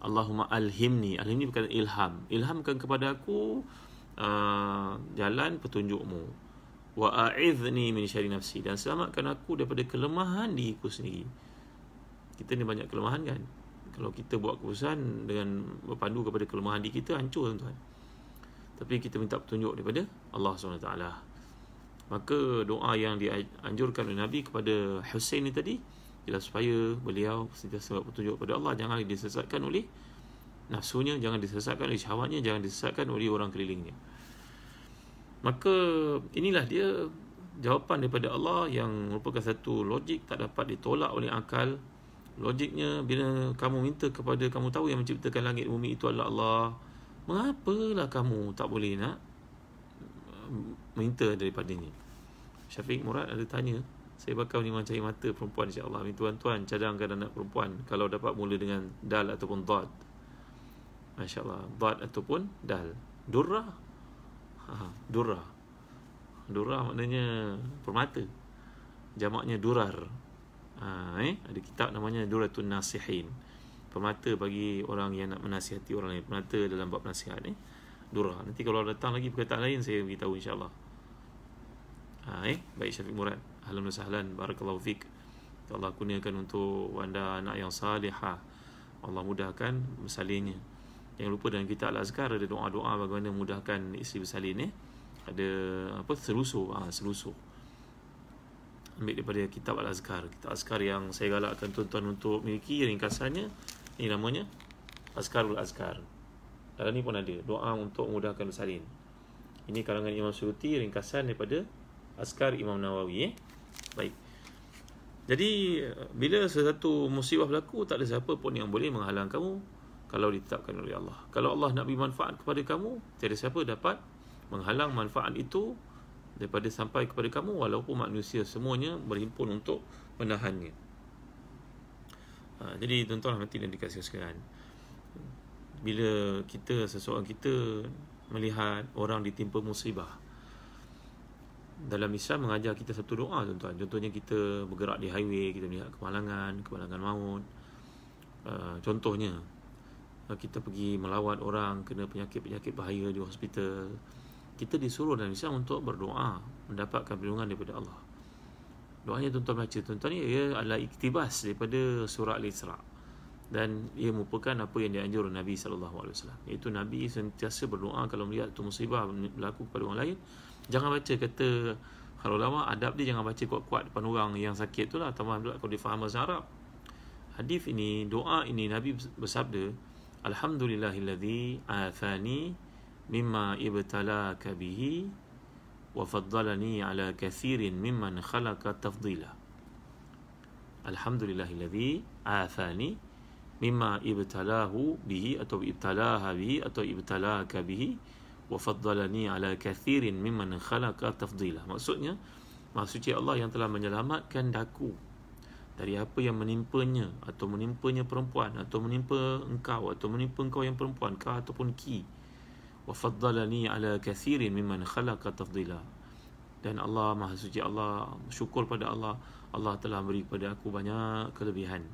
Allahumma alhimni alhimni bukan ilham ilhamkan kepada aku uh, jalan petunjukmu wa a'idhni min syarri nafsi dan selamatkan aku daripada kelemahan diriku sendiri kita ni banyak kelemahan kan kalau kita buat keputusan dengan berpandu kepada kelemahan diri kita hancur tuan-tuan tapi kita minta petunjuk daripada Allah SWT maka doa yang dianjurkan oleh Nabi kepada Hussein ni tadi ialah supaya beliau sentiasa petunjuk kepada Allah jangan disesatkan oleh nafsunya jangan disesatkan oleh syahwatnya jangan disesatkan oleh orang kelilingnya maka inilah dia jawapan daripada Allah yang merupakan satu logik tak dapat ditolak oleh akal logiknya bila kamu minta kepada kamu tahu yang menciptakan langit bumi itu adalah Allah mengapalah kamu tak boleh nak mm, minta daripada ini? Syafiq Murad ada tanya saya bakal ni mencari mata perempuan insyaAllah Amin tuan-tuan cadangkan anak perempuan Kalau dapat mula dengan dal ataupun dot masya-Allah dad ataupun dal durrah ha, ha durrah durrah maknanya permata jamaknya durar ha, eh ada kitab namanya duratun nasihin permata bagi orang yang nak menasihati orang lain permata dalam bab nasihat ni eh? durrah nanti kalau datang lagi perkataan lain saya beritahu insya-Allah ha eh baik Syafiq Murad halam sahlan barakallahu fik Allah kurniakan untuk anda anak yang salihah Allah mudahkan salihnya Jangan lupa dalam kita Al-Azkar ada doa-doa bagaimana mudahkan isteri bersalin ni. Eh? Ada apa selusuh, ha, selusuh. Ambil daripada kitab Al-Azkar. Kitab Azkar yang saya galakkan tuan-tuan untuk miliki ringkasannya. Ini namanya Azkarul Azkar. Dalam ni pun ada doa untuk mudahkan bersalin. Ini kalangan Imam Suyuti ringkasan daripada Azkar Imam Nawawi. Eh? Baik. Jadi bila sesuatu musibah berlaku tak ada siapa pun yang boleh menghalang kamu kalau ditetapkan oleh Allah. Kalau Allah nak beri manfaat kepada kamu, tiada siapa dapat menghalang manfaat itu daripada sampai kepada kamu walaupun manusia semuanya berhimpun untuk menahannya. Ha, jadi tuan-tuan nanti dan dikasih sekalian. Bila kita seseorang kita melihat orang ditimpa musibah dalam Islam mengajar kita satu doa tuan-tuan. Contohnya kita bergerak di highway, kita melihat kemalangan, kemalangan maut. Uh, contohnya kita pergi melawat orang kena penyakit-penyakit bahaya di hospital kita disuruh dan Islam untuk berdoa mendapatkan perlindungan daripada Allah doanya tuan-tuan baca tuan-tuan ni ia adalah iktibas daripada surah Al-Isra dan ia merupakan apa yang dianjur Nabi SAW iaitu Nabi sentiasa berdoa kalau melihat tu musibah berlaku kepada orang lain jangan baca kata kalau lama adab dia jangan baca kuat-kuat depan orang yang sakit tu lah atau kalau dia faham bahasa Arab hadis ini doa ini Nabi bersabda Alhamdulillahilladzi afani mimma ibtala kabihi wa faddalani ala kathirin mimman khalaqa tafdila. Alhamdulillahilladzi afani mimma ibtalahu bihi atau ibtalaha bihi atau ibtalaka bihi wa faddalani ala kathirin mimman khalaqa tafdila. Maksudnya, maksudnya Allah yang telah menyelamatkan daku dari apa yang menimpanya atau menimpanya perempuan atau menimpa engkau atau menimpa engkau yang perempuan kau ataupun ki wa faddalani ala kathirin mimman khalaqa tafdila dan Allah Maha Suci Allah syukur pada Allah Allah telah beri pada aku banyak kelebihan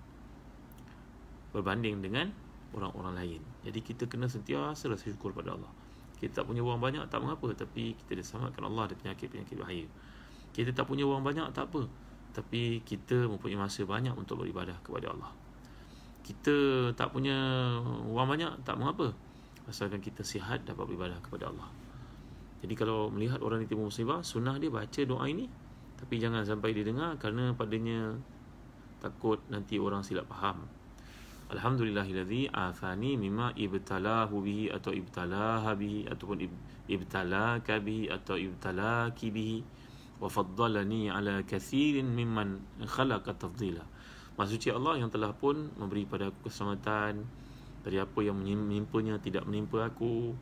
berbanding dengan orang-orang lain jadi kita kena sentiasa rasa syukur pada Allah kita tak punya wang banyak tak mengapa tapi kita diselamatkan Allah dari penyakit-penyakit bahaya kita tak punya wang banyak tak apa tapi kita mempunyai masa banyak untuk beribadah kepada Allah. Kita tak punya uang banyak tak mengapa. Asalkan kita sihat dapat beribadah kepada Allah. Jadi kalau melihat orang itu musibah, sunnah dia baca doa ini tapi jangan sampai didengar kerana padanya takut nanti orang silap faham. Alhamdulillahillazi afani mimma ibtalahu bihi atau ibtalaha bihi ataupun ibtalaka bihi atau bihi. Atau ibtalaki bihi wafaddalani ala kathirin mimman khalaqa tafdila maksudnya Allah yang telah pun memberi pada aku keselamatan dari apa yang menimpanya tidak menimpa aku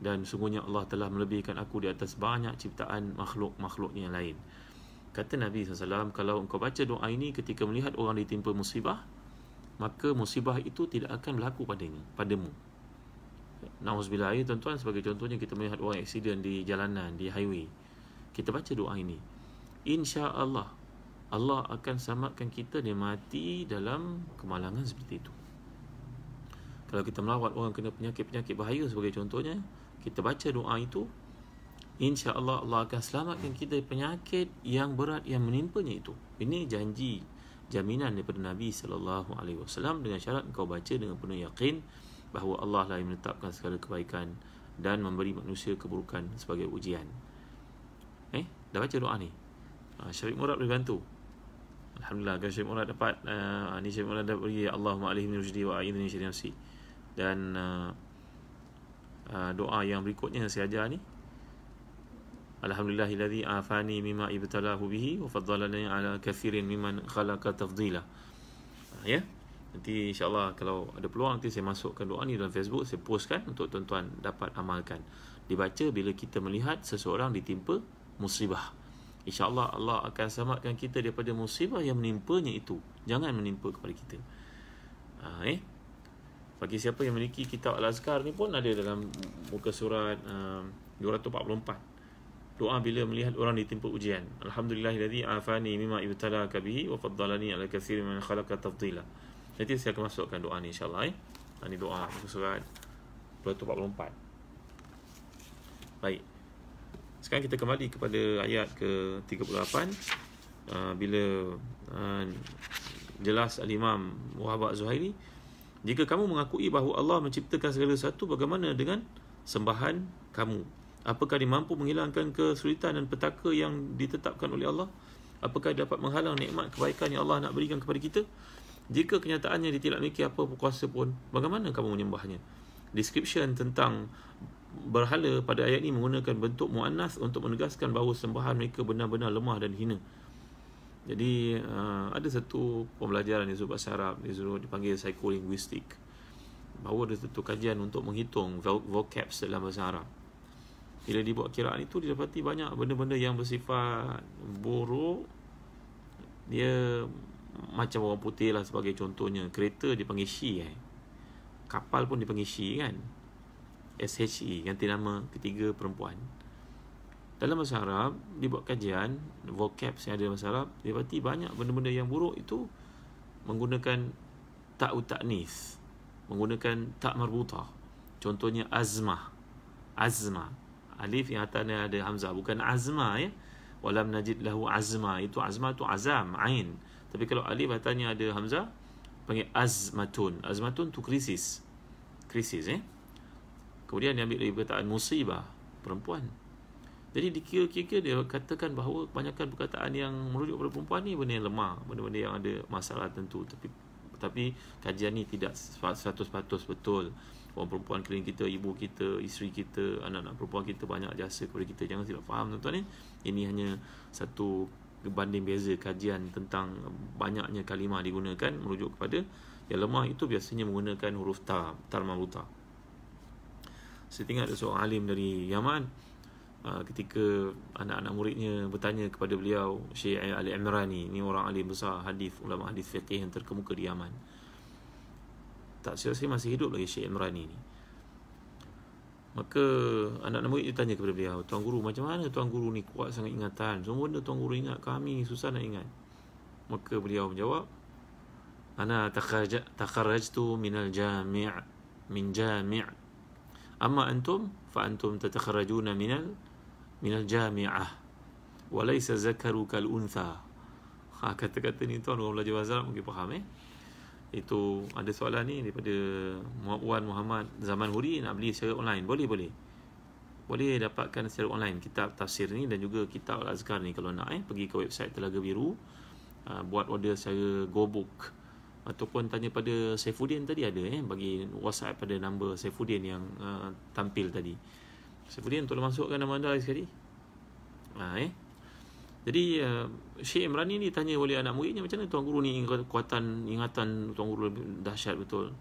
dan sungguhnya Allah telah melebihkan aku di atas banyak ciptaan makhluk-makhluk yang lain kata Nabi SAW kalau engkau baca doa ini ketika melihat orang ditimpa musibah maka musibah itu tidak akan berlaku padanya padamu Nauzubillah ya tuan-tuan sebagai contohnya kita melihat orang aksiden di jalanan di highway kita baca doa ini insya-Allah Allah akan selamatkan kita dari mati dalam kemalangan seperti itu. Kalau kita melawat orang kena penyakit-penyakit bahaya sebagai contohnya, kita baca doa itu, insya-Allah Allah akan selamatkan kita dari penyakit yang berat yang menimpanya itu. Ini janji jaminan daripada Nabi sallallahu alaihi wasallam dengan syarat kau baca dengan penuh yakin bahawa Allah lah yang menetapkan segala kebaikan dan memberi manusia keburukan sebagai ujian. Eh, dah baca doa ni. Ah, syarif Murad boleh bantu. Alhamdulillah kan Syarif Murad dapat uh, ni Syarif Murad dapat beri Allahumma alih min rujdi wa a'idni syarif nafsi. Dan uh, uh, doa yang berikutnya yang saya ajar ni Alhamdulillah alladhi afani mimma ibtalahu bihi wa faddalani ala kathirin mimman khalaqa tafdila. Uh, ya. Yeah? Nanti insyaAllah kalau ada peluang nanti saya masukkan doa ni dalam Facebook Saya postkan untuk tuan-tuan dapat amalkan Dibaca bila kita melihat seseorang ditimpa musibah. InsyaAllah Allah akan selamatkan kita daripada musibah yang menimpanya itu. Jangan menimpa kepada kita. Ha, eh? Bagi siapa yang memiliki kitab Al-Azkar ni pun ada dalam muka surat ha, um, 244. Doa bila melihat orang ditimpa ujian. Alhamdulillahilladzi afani mimma ibtalaka bihi wa faddalani ala kathirin min khalaqa tafdila. Jadi saya akan masukkan doa ni Insya Allah. Ini eh? ha, doa muka surat 244. Baik. Sekarang kita kembali kepada ayat ke-38 uh, Bila uh, jelas Al-Imam Wahabat Zuhairi Jika kamu mengakui bahawa Allah menciptakan segala sesuatu Bagaimana dengan sembahan kamu? Apakah dia mampu menghilangkan kesulitan dan petaka yang ditetapkan oleh Allah? Apakah dia dapat menghalang nikmat kebaikan yang Allah nak berikan kepada kita? Jika kenyataannya ditilak miki apa kuasa pun, bagaimana kamu menyembahnya? Description tentang berhala pada ayat ini menggunakan bentuk mu'annas untuk menegaskan bahawa sembahan mereka benar-benar lemah dan hina. Jadi uh, ada satu pembelajaran di sudut bahasa Arab, di sudut dipanggil psikolinguistik. Bahawa ada satu kajian untuk menghitung vocab dalam bahasa Arab. Bila dibuat kiraan itu, didapati banyak benda-benda yang bersifat buruk. Dia macam orang putih lah sebagai contohnya. Kereta dipanggil she eh. Kapal pun dipanggil she kan. SHE Ganti nama ketiga perempuan Dalam bahasa Arab Dia buat kajian Vocab yang ada dalam bahasa Arab Dia berarti banyak benda-benda yang buruk itu Menggunakan Tak utaknis Menggunakan tak marbutah Contohnya azma, azma, Alif yang atasnya ada Hamzah Bukan azma ya Walam najid lahu azma Itu azma tu azam Ain Tapi kalau alif atasnya ada Hamzah Panggil azmatun Azmatun tu krisis Krisis eh Kemudian dia ambil lagi perkataan musibah Perempuan Jadi dikira-kira dia katakan bahawa Kebanyakan perkataan yang merujuk pada perempuan ni Benda yang lemah, benda-benda yang ada masalah tentu Tapi tapi kajian ni tidak 100% betul Orang perempuan keliling kita, ibu kita, isteri kita Anak-anak perempuan kita banyak jasa kepada kita Jangan silap faham tuan-tuan ni eh. Ini hanya satu banding beza kajian tentang banyaknya kalimah digunakan merujuk kepada yang lemah itu biasanya menggunakan huruf ta tarmaluta ta. Saya ingat ada seorang alim dari Yaman ah, ketika anak-anak muridnya bertanya kepada beliau Syekh Ali Imrani ini orang alim besar hadis ulama hadis fiqih yang terkemuka di Yaman. Tak silap saya masih hidup lagi Syekh Imrani ni. Maka anak-anak murid tanya kepada beliau Tuan Guru macam mana Tuan Guru ni kuat sangat ingatan Semua benda Tuan Guru ingat kami susah nak ingat Maka beliau menjawab Ana takharajtu minal jami' Min jami' amma antum fa antum tatakharajuna minal minal min al jami'ah wa laysa zakaruka al untha ha kata-kata ni tuan orang belajar bahasa mungkin faham eh itu ada soalan ni daripada Muawwan Muhammad Zaman Huri nak beli secara online boleh boleh boleh dapatkan secara online kitab tafsir ni dan juga kitab al-azkar ni kalau nak eh pergi ke website telaga biru uh, buat order secara gobook uh, ataupun tanya pada Saifuddin tadi ada eh bagi WhatsApp pada nombor Saifuddin yang uh, tampil tadi. Saifuddin tolong masukkan nama anda sekali. Ha eh. Jadi uh, Syekh Imran ini tanya oleh anak muridnya macam mana tuan guru ni kekuatan ingatan tuan guru lebih dahsyat betul.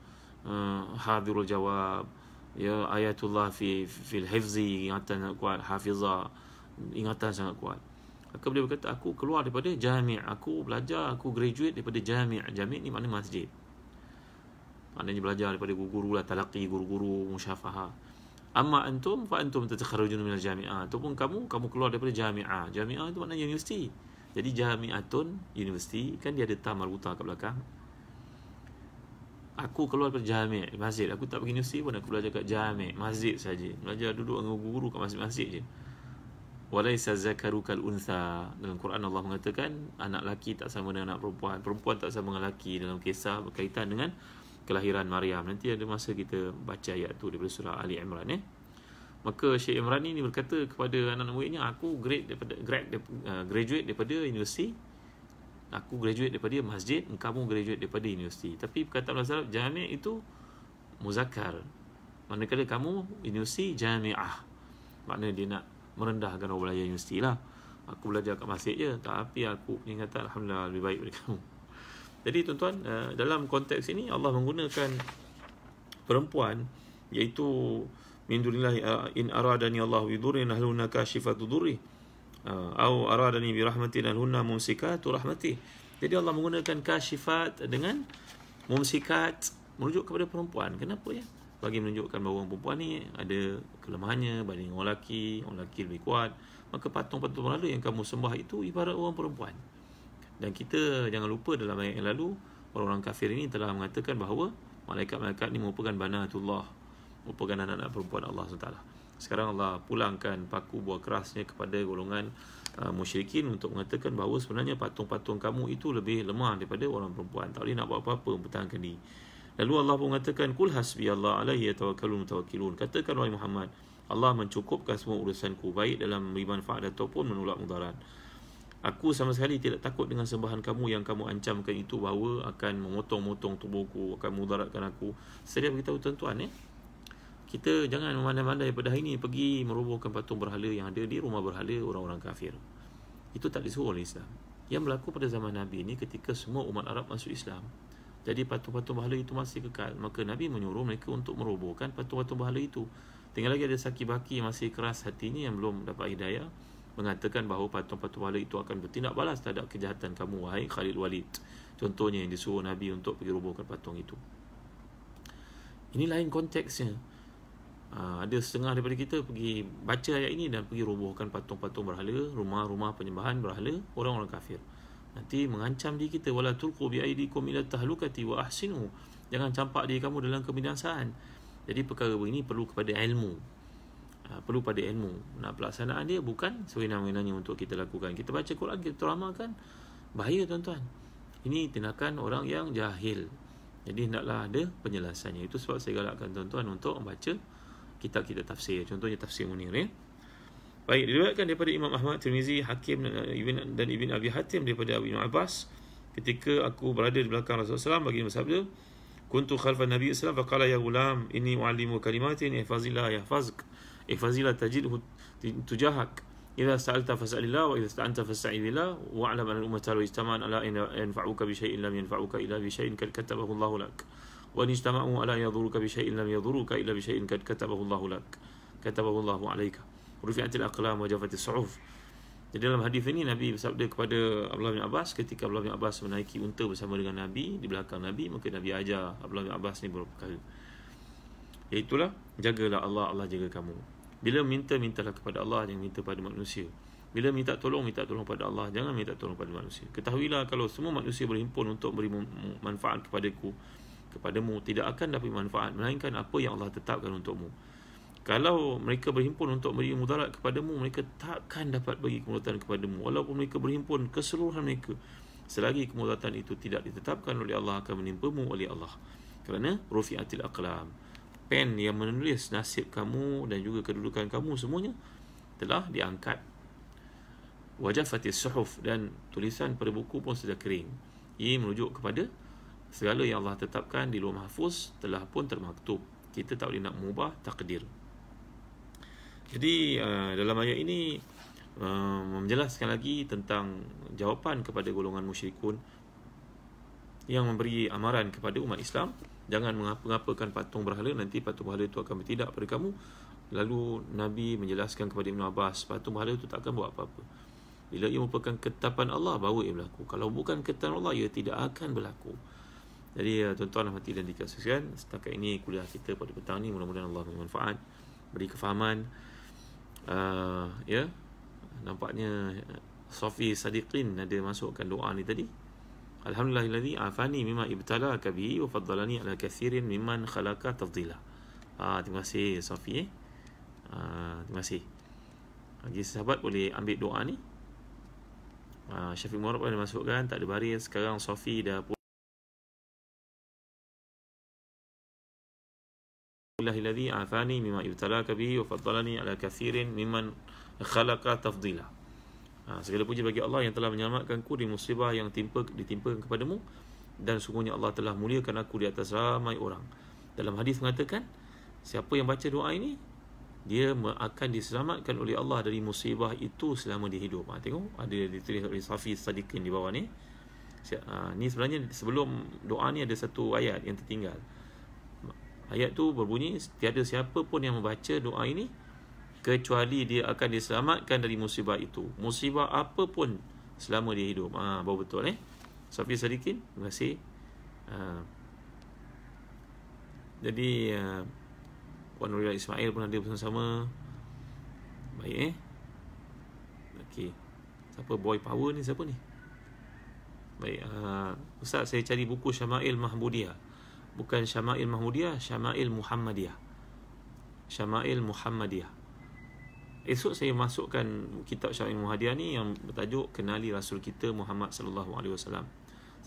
Uh, hadirul jawab ya ayatullah fi fi al hifzi ingatan kuat hafizah ingatan sangat kuat maka beliau berkata aku keluar daripada jami' aku belajar aku graduate daripada jami' jami' ni maknanya masjid maknanya belajar daripada guru-guru lah talaqi guru-guru musyafaha amma antum fa antum tatakharujun min al-jami'ah ataupun kamu kamu keluar daripada jami'ah jami'ah itu maknanya universiti jadi jami'atun universiti kan dia ada tamar marbutah kat belakang aku keluar dari jami' masjid aku tak pergi universiti pun aku belajar kat jami' masjid saja belajar duduk dengan guru-guru kat masjid-masjid je -masjid Walaisa zakarukal untha Dalam Quran Allah mengatakan Anak laki tak sama dengan anak perempuan Perempuan tak sama dengan laki Dalam kisah berkaitan dengan Kelahiran Maryam Nanti ada masa kita baca ayat tu Daripada surah Ali Imran eh? Maka Syekh Imran ini berkata kepada anak-anak muridnya Aku grade daripada, grad, uh, graduate daripada universiti Aku graduate daripada masjid Kamu graduate daripada universiti Tapi perkataan Allah Zalab Jami' itu Muzakar Manakala kamu universiti jami'ah Maknanya dia nak merendahkan orang belajar universiti lah Aku belajar kat masjid je Tapi aku punya ingatan Alhamdulillah lebih baik daripada kamu Jadi tuan-tuan eh, Dalam konteks ini Allah menggunakan Perempuan Iaitu Min durillahi eh, in aradani Allah widurin Nahluna kashifatu durri eh, Au aradani birahmatin Nahluna mumsikatu rahmati Jadi Allah menggunakan kashifat dengan Mumsikat Merujuk kepada perempuan Kenapa ya? bagi menunjukkan bahawa orang perempuan ni ada kelemahannya berbanding orang lelaki, orang lelaki lebih kuat. Maka patung-patung lalu yang kamu sembah itu ibarat orang perempuan. Dan kita jangan lupa dalam ayat yang lalu, orang-orang kafir ini telah mengatakan bahawa malaikat-malaikat ni merupakan banatullah, merupakan anak-anak perempuan Allah SWT. Sekarang Allah pulangkan paku buah kerasnya kepada golongan uh, musyrikin untuk mengatakan bahawa sebenarnya patung-patung kamu itu lebih lemah daripada orang perempuan. Tak boleh nak buat apa-apa, pertahankan diri. Lalu Allah pun mengatakan kul hasbi Allah alaihi tawakalun tawakilun." Katakan wahai Muhammad, Allah mencukupkan semua urusanku baik dalam memberi manfaat ataupun menolak mudarat. Aku sama sekali tidak takut dengan sembahan kamu yang kamu ancamkan itu bahawa akan memotong-motong tubuhku, akan mudaratkan aku. Saya beritahu tuan-tuan Eh? Kita jangan memandai-mandai pada hari ini pergi merobohkan patung berhala yang ada di rumah berhala orang-orang kafir. Itu tak disuruh oleh Islam. Yang berlaku pada zaman Nabi ini ketika semua umat Arab masuk Islam. Jadi patung-patung berhala itu masih kekal. Maka Nabi menyuruh mereka untuk merobohkan patung-patung berhala itu. Tinggal lagi ada saki-baki yang masih keras hatinya yang belum dapat hidayah. Mengatakan bahawa patung-patung berhala itu akan bertindak balas terhadap kejahatan kamu, wahai Khalid Walid. Contohnya yang disuruh Nabi untuk pergi robohkan patung itu. Ini lain konteksnya. Ah, ada setengah daripada kita pergi baca ayat ini dan pergi robohkan patung-patung berhala, rumah-rumah penyembahan berhala, orang-orang Kafir nanti mengancam diri kita wala tulqu bi aidikum ila tahlukati wa ahsinu jangan campak diri kamu dalam kebinasaan jadi perkara ini perlu kepada ilmu ha, perlu pada ilmu nak pelaksanaan dia bukan sewenang-wenangnya untuk kita lakukan kita baca Quran kita teramakan bahaya tuan-tuan ini tindakan orang yang jahil jadi hendaklah ada penjelasannya itu sebab saya galakkan tuan-tuan untuk membaca kitab kita tafsir contohnya tafsir Munir ya Baik, diriwayatkan daripada Imam Ahmad, Tirmizi, Hakim dan eh, Ibn Abi Hatim daripada Abu Abbas. Ketika aku berada di belakang Rasulullah SAW, baginda bersabda, Kuntu khalfa Nabi SAW, faqala ya ulam, ini wa'alimu kalimatin, ya fazila ya fazk, ya fazila tajidhu tujahak. Ila sa'alta fasa'lillah, wa ila sa'anta fasa'idillah, wa'alam anal umat alu istaman ala yanfa'uka bi syai'in lam yanfa'uka ila bi syai'in kad katabahu Allah lak. Wa nijtama'u ala yadhuruka bi syai'in lam yadhuruka ila bi syai'in kad katabahu Allah lak. Katabahu Allahu alaika rufi'atil aqlam wa jafatis suhuf jadi dalam hadis ini Nabi bersabda kepada Abdullah bin Abbas ketika Abdullah bin Abbas menaiki unta bersama dengan Nabi di belakang Nabi maka Nabi ajar Abdullah bin Abbas ni beberapa perkara. Iaitulah jagalah Allah Allah jaga kamu. Bila minta mintalah kepada Allah jangan minta pada manusia. Bila minta tolong minta tolong pada Allah jangan minta tolong pada manusia. Ketahuilah kalau semua manusia berhimpun untuk beri manfaat kepada kepadaku kepadamu tidak akan dapat manfaat melainkan apa yang Allah tetapkan untukmu. Kalau mereka berhimpun untuk beri mudarat kepadamu, mereka takkan dapat bagi kemudaratan kepadamu. Walaupun mereka berhimpun keseluruhan mereka. Selagi kemudaratan itu tidak ditetapkan oleh Allah, akan menimpamu oleh Allah. Kerana rufi'atil aqlam. Pen yang menulis nasib kamu dan juga kedudukan kamu semuanya telah diangkat. wajah fatih suhuf dan tulisan pada buku pun sudah kering. Ia merujuk kepada segala yang Allah tetapkan di luar mahfuz telah pun termaktub. Kita tak boleh nak mengubah takdir. Jadi uh, dalam ayat ini uh, menjelaskan lagi tentang jawapan kepada golongan musyrikun yang memberi amaran kepada umat Islam jangan mengapa-ngapakan patung berhala nanti patung berhala itu akan bertindak pada kamu lalu Nabi menjelaskan kepada Ibn Abbas patung berhala itu tak akan buat apa-apa bila ia merupakan ketapan Allah baru ia berlaku kalau bukan ketapan Allah ia tidak akan berlaku jadi eh, tuan-tuan dan hati dan dikasihkan setakat ini kuliah kita pada petang ini mudah-mudahan Allah memberi manfaat beri kefahaman Ah, ya yeah? nampaknya eh, Sofi Sadiqin ada masukkan doa ni tadi Alhamdulillah alladhi afani mimma ibtala kabi wa faddalani ala kathirin mimman khalaqa tafdila ah, terima kasih Sofi eh? ah, terima kasih bagi sahabat boleh ambil doa ni ah, Syafiq Muharrab boleh masukkan tak ada baris sekarang Sofi dah pun Allah الله الذي أعفاني مما ابتلاك به وفضلني على كثير ممن خلق تفضيلا segala puji bagi Allah yang telah menyelamatkanku di musibah yang timpa ditimpakan kepadamu dan sungguhnya Allah telah muliakan aku di atas ramai orang. Dalam hadis mengatakan siapa yang baca doa ini dia akan diselamatkan oleh Allah dari musibah itu selama dia hidup. Ha, tengok ada ditulis oleh Safi Sadiqin di bawah ni. Ha, ni sebenarnya sebelum doa ni ada satu ayat yang tertinggal. Ayat tu berbunyi tiada siapa pun yang membaca doa ini kecuali dia akan diselamatkan dari musibah itu. Musibah apapun selama dia hidup. Ah ha, betul eh. Sofi Sadikin, terima kasih. Ha. Jadi uh, ah, Wan Rila Ismail pun ada bersama-sama. Baik eh. Okey. Siapa boy power ni siapa ni? Baik, uh, Ustaz saya cari buku Syama'il Mahmudiyah bukan Syama'il Mahmudiyah, Syama'il Muhammadiyah. Syama'il Muhammadiyah. Esok saya masukkan kitab Syama'il Muhammadiyah ni yang bertajuk Kenali Rasul Kita Muhammad sallallahu alaihi wasallam.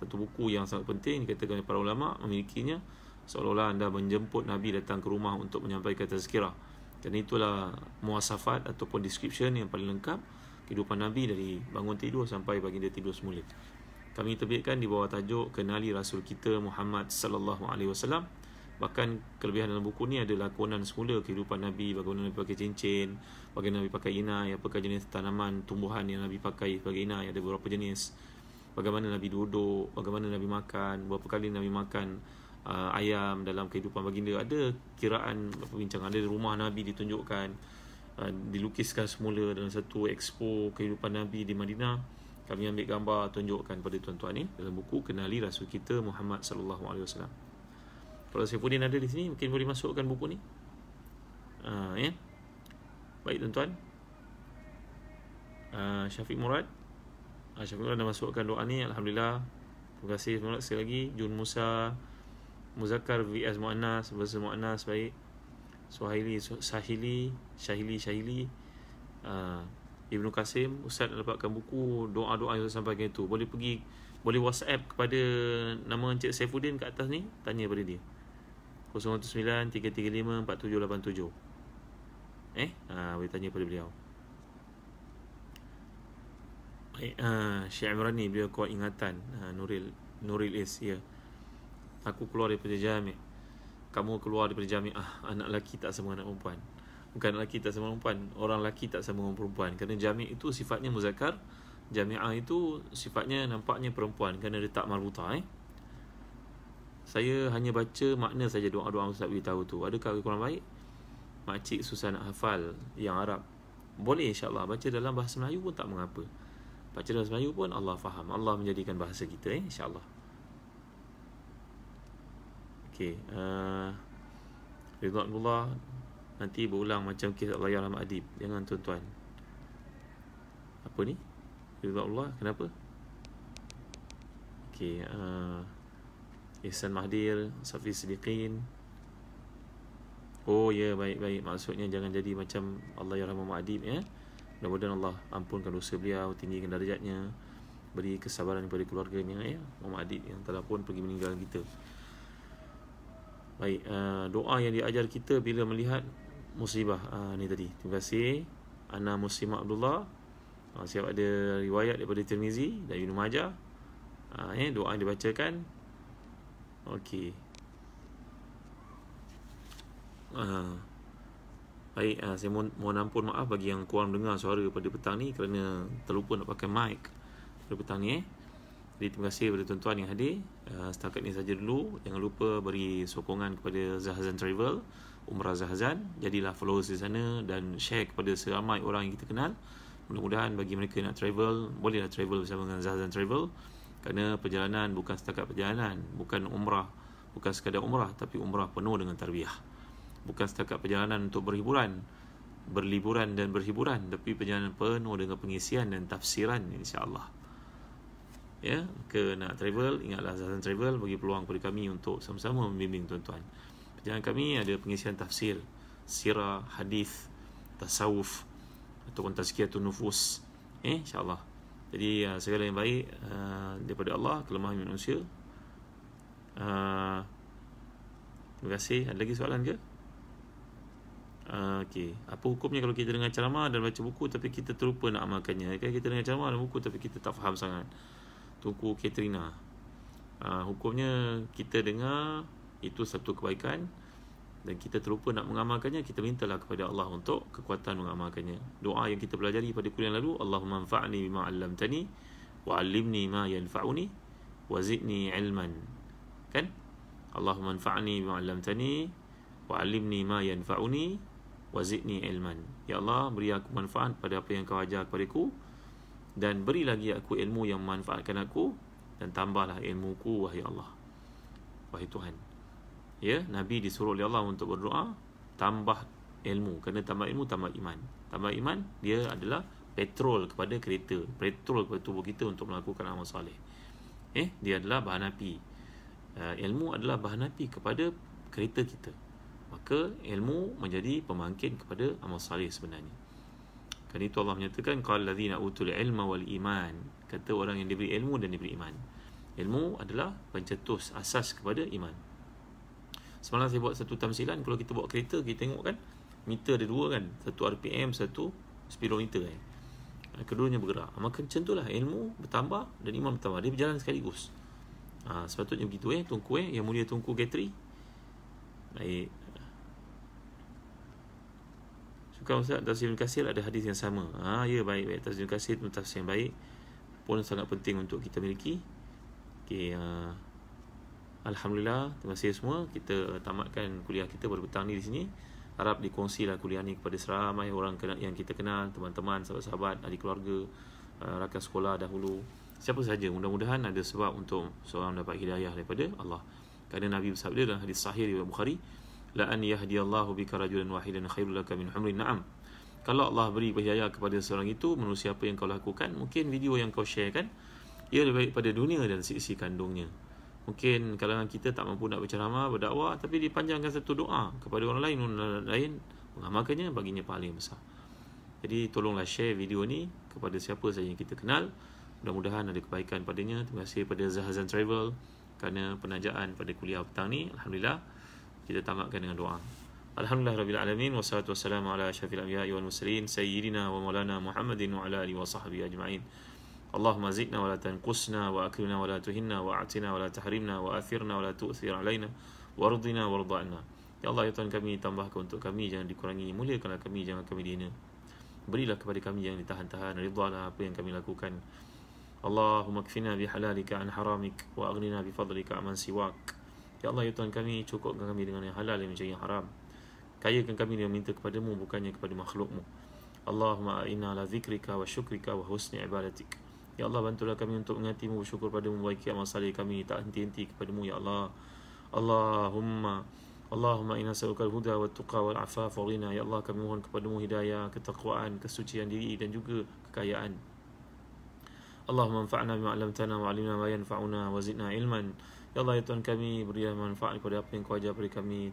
Satu buku yang sangat penting dikatakan oleh para ulama memilikinya seolah-olah anda menjemput Nabi datang ke rumah untuk menyampaikan tazkirah. Dan itulah muasafat ataupun description yang paling lengkap kehidupan Nabi dari bangun tidur sampai baginda tidur semula kami terbitkan di bawah tajuk kenali rasul kita Muhammad sallallahu alaihi wasallam bahkan kelebihan dalam buku ni adalah lakonan semula kehidupan nabi bagaimana nabi pakai cincin bagaimana nabi pakai inai apakah jenis tanaman tumbuhan yang nabi pakai sebagai inai ada beberapa jenis bagaimana nabi duduk bagaimana nabi makan berapa kali nabi makan uh, ayam dalam kehidupan baginda ada kiraan perbincangan ada rumah nabi ditunjukkan uh, dilukiskan semula dalam satu expo kehidupan nabi di Madinah kami ambil gambar tunjukkan pada tuan-tuan ni dalam buku kenali rasul kita Muhammad sallallahu alaihi wasallam kalau Saifuddin ada di sini mungkin boleh masukkan buku ni uh, ya baik tuan-tuan uh, Syafiq Murad uh, Syafiq Murad dah masukkan doa ni Alhamdulillah terima kasih Syafiq Murad sekali lagi Jun Musa Muzakar vs Mu'annas vs Mu'annas baik Sahili, Sahili Sahili, Syahili uh, Ibnu Qasim Ustaz nak dapatkan buku doa-doa yang sampai macam itu boleh pergi boleh WhatsApp kepada nama Encik Saifuddin kat atas ni tanya pada dia 019-335-4787 eh ha, boleh tanya pada beliau baik ha, Syekh Imran ni beliau kuat ingatan ha, Nuril Nuril Is ya aku keluar daripada jamik kamu keluar daripada jamik ah, anak lelaki tak sama anak perempuan bukan lelaki tak sama perempuan orang lelaki tak sama dengan perempuan kerana jami' itu sifatnya muzakkar jami'ah itu sifatnya nampaknya perempuan kerana dia tak marbutah eh saya hanya baca makna saja doa-doa Ustaz bagi tahu tu adakah kurang baik makcik susah nak hafal yang Arab boleh insyaAllah baca dalam bahasa Melayu pun tak mengapa baca dalam Melayu pun Allah faham Allah menjadikan bahasa kita eh insyaAllah Okay. uh, Ridwanullah nanti berulang macam kes Allah Ya Rahmat Adib jangan tuan-tuan apa ni Ridha Allah kenapa Okay, uh, Ihsan Mahdir Safi Sidiqin oh ya yeah, baik-baik maksudnya jangan jadi macam Allah Ya Rahmat Adib ya mudah-mudahan Allah ampunkan dosa beliau tinggikan darjatnya beri kesabaran kepada keluarganya ya Muhammad Adib yang telah pun pergi meninggal kita Baik, uh, doa yang diajar kita bila melihat musibah uh, ni tadi. Terima kasih Ana Muslim Abdullah. Uh, siap ada riwayat daripada Tirmizi dan Ibnu Majah. Ah eh doa yang dibacakan. Okey. Uh, baik, uh, saya mohon, mohon ampun maaf bagi yang kurang dengar suara pada petang ni kerana terlupa nak pakai mic pada petang ni eh. Jadi terima kasih kepada tuan-tuan yang hadir. Uh, setakat ni saja dulu. Jangan lupa beri sokongan kepada Zahazan Travel. Umrah Zahzan Jadilah followers di sana dan share kepada seramai orang yang kita kenal Mudah-mudahan bagi mereka nak travel Bolehlah travel bersama dengan Zahzan Travel Kerana perjalanan bukan setakat perjalanan Bukan umrah Bukan sekadar umrah Tapi umrah penuh dengan tarbiyah Bukan setakat perjalanan untuk berhiburan Berliburan dan berhiburan Tapi perjalanan penuh dengan pengisian dan tafsiran InsyaAllah Ya, ke nak travel, ingatlah Zahzan Travel bagi peluang kepada kami untuk sama-sama membimbing tuan-tuan. Jangan kami ada pengisian tafsir Sirah, hadis, Tasawuf Ataupun tazkiyatun nufus Eh, insyaAllah Jadi uh, segala yang baik uh, Daripada Allah Kelemahan manusia uh, Terima kasih Ada lagi soalan ke? Uh, okay. Apa hukumnya kalau kita dengar ceramah dan baca buku Tapi kita terlupa nak amalkannya kan Kita dengar ceramah dan buku tapi kita tak faham sangat Tunggu Katrina uh, Hukumnya kita dengar itu satu kebaikan dan kita terlupa nak mengamalkannya kita mintalah kepada Allah untuk kekuatan mengamalkannya doa yang kita pelajari pada kuliah yang lalu Allahumma anfa'ni bima 'allamtani wa 'allimni ma yanfa'uni wa 'ilman kan Allahumma anfa'ni bima 'allamtani wa 'allimni ma yanfa'uni wa 'ilman ya Allah beri aku manfaat pada apa yang kau ajar kepadaku dan beri lagi aku ilmu yang memanfaatkan aku dan tambahlah ilmuku wahai Allah wahai Tuhan ya nabi disuruh oleh Allah untuk berdoa tambah ilmu kerana tambah ilmu tambah iman tambah iman dia adalah petrol kepada kereta petrol kepada tubuh kita untuk melakukan amal soleh eh dia adalah bahan api uh, ilmu adalah bahan api kepada kereta kita maka ilmu menjadi pemangkin kepada amal soleh sebenarnya kan itu Allah menyatakan qal ladzina utul ilma wal iman kata orang yang diberi ilmu dan diberi iman ilmu adalah pencetus asas kepada iman Semalam saya buat satu tamsilan Kalau kita buat kereta Kita tengok kan Meter ada dua kan Satu RPM Satu speedometer kan Keduanya bergerak ah, Maka macam itulah Ilmu bertambah Dan iman bertambah Dia berjalan sekaligus ha, Sepatutnya begitu eh Tungku eh Yang mulia Tungku Gatri Baik Suka Ustaz Tafsir Ibn Kasir Ada hadis yang sama ha, Ya baik, baik. Tafsir Ibn Kasir Tafsir yang baik Pun sangat penting Untuk kita miliki Okay uh, Alhamdulillah, terima kasih semua. Kita tamatkan kuliah kita pada petang ni di sini. Harap dikongsilah kuliah ni kepada seramai orang yang kita kenal, teman-teman, sahabat-sahabat, ahli keluarga, eh, rakan sekolah dahulu. Siapa saja, mudah-mudahan ada sebab untuk seorang dapat hidayah daripada Allah. Kerana Nabi SAW dalam hadis sahih riwayat Bukhari, la an yahdiyallahu bika rajulan wahidan khairul lak min umri na'am. Kalau Allah beri hidayah kepada seorang itu menurut apa yang kau lakukan, mungkin video yang kau sharekan ia lebih baik pada dunia dan sisi kandungnya mungkin kalangan kita tak mampu nak berceramah, berdakwah tapi dipanjangkan satu doa kepada orang lain orang lain mengamalkannya baginya paling besar. Jadi tolonglah share video ni kepada siapa sahaja yang kita kenal. Mudah-mudahan ada kebaikan padanya. Terima kasih kepada Zahazan Travel kerana penajaan pada kuliah petang ni. Alhamdulillah kita tamatkan dengan doa. Alhamdulillah Rabbil Alamin Wassalatu wassalamu ala syafil anbiya wal mursalin Sayyidina wa maulana Muhammadin wa ala alihi wa sahbihi ajma'in اللهم زدنا ولا تنقصنا واكرمنا ولا تهنا واعطنا ولا تحرمنا واثرنا ولا تؤثر علينا وارضنا وارض عنا يا الله يا Tuhan kami tambahkan untuk kami jangan dikurangi muliakanlah kami jangan kami dihina berilah kepada kami yang ditahan-tahan ridhalah apa yang kami lakukan اللهم اكفنا بحلالك عن حرامك واغننا بفضلك عمن سواك يا الله يا Tuhan kami cukupkan kami dengan yang halal dan mencari yang haram kayakan kami yang minta kepadamu bukannya kepada makhlukmu Allahumma a'inna ala zikrika wa syukrika wa husni ibadatik. Ya Allah bantulah kami untuk mengatimu bersyukur pada mu baik amal saleh kami tak henti-henti kepadaMu ya Allah. Allahumma Allahumma inna sa'alukal huda wa tuqa wal afaf wa Ya Allah kami mohon kepadaMu hidayah, ketakwaan, kesucian diri dan juga kekayaan. Allahumma anfa'na bima 'allamtana wa 'allimna ma yanfa'una wa zidna ilman. Ya Allah ya Tuhan kami beri manfaat kepada apa yang kau ajar kepada kami.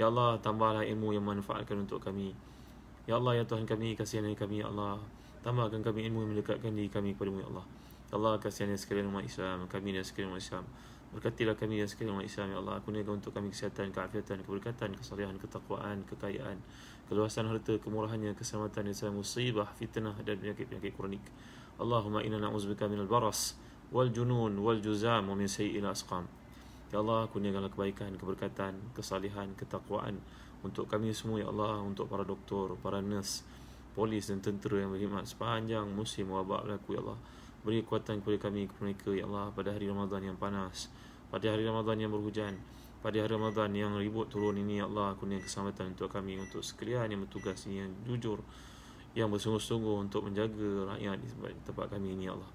Ya Allah tambahlah ilmu yang manfaatkan untuk kami. Ya Allah ya Tuhan kami kasihan kami ya Allah tambahkan kami ilmu yang mendekatkan diri kami kepada Mu ya Allah. Ya Allah kasihan sekalian umat Islam, kami yang sekalian umat Islam. Berkatilah kami yang sekalian umat Islam ya Allah. Kurniakan untuk kami kesihatan, keafiatan, keberkatan, kesalihan, ketakwaan, kekayaan, keluasan harta, kemurahannya, keselamatan dan segala musibah, fitnah dan penyakit-penyakit kronik. Allahumma inna na'udzubika minal baras wal junun wal juzam wa min sayyi'il asqam. Ya Allah, kurniakanlah kebaikan, keberkatan, kesalihan, ketakwaan untuk kami semua ya Allah, untuk para doktor, para nurse, polis dan tentera yang berkhidmat sepanjang musim wabak berlaku ya Allah beri kekuatan kepada kami kepada mereka ya Allah pada hari Ramadan yang panas pada hari Ramadan yang berhujan pada hari Ramadan yang ribut turun ini ya Allah kurniakan keselamatan untuk kami untuk sekalian yang bertugas ini yang jujur yang bersungguh-sungguh untuk menjaga rakyat di tempat kami ini ya Allah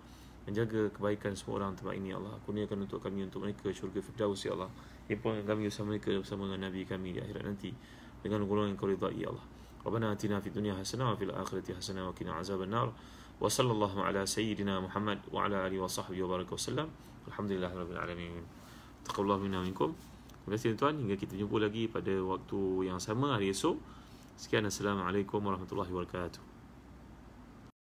menjaga kebaikan semua orang tempat ini ya Allah kurniakan untuk kami untuk mereka syurga firdaus ya Allah himpunkan kami bersama mereka bersama dengan nabi kami di akhirat nanti dengan golongan yang kau ridai ya Allah ربنا آتنا في الدنيا حسنة وفي الآخرة حسنة وقنا عذاب النار وصلى الله على سيدنا محمد وعلى آله وصحبه وبارك وسلم الحمد لله رب العالمين تقبل الله منا ومنكم Terima kasih tuan-tuan hingga kita jumpa lagi pada waktu yang sama hari esok. Sekian Assalamualaikum warahmatullahi wabarakatuh.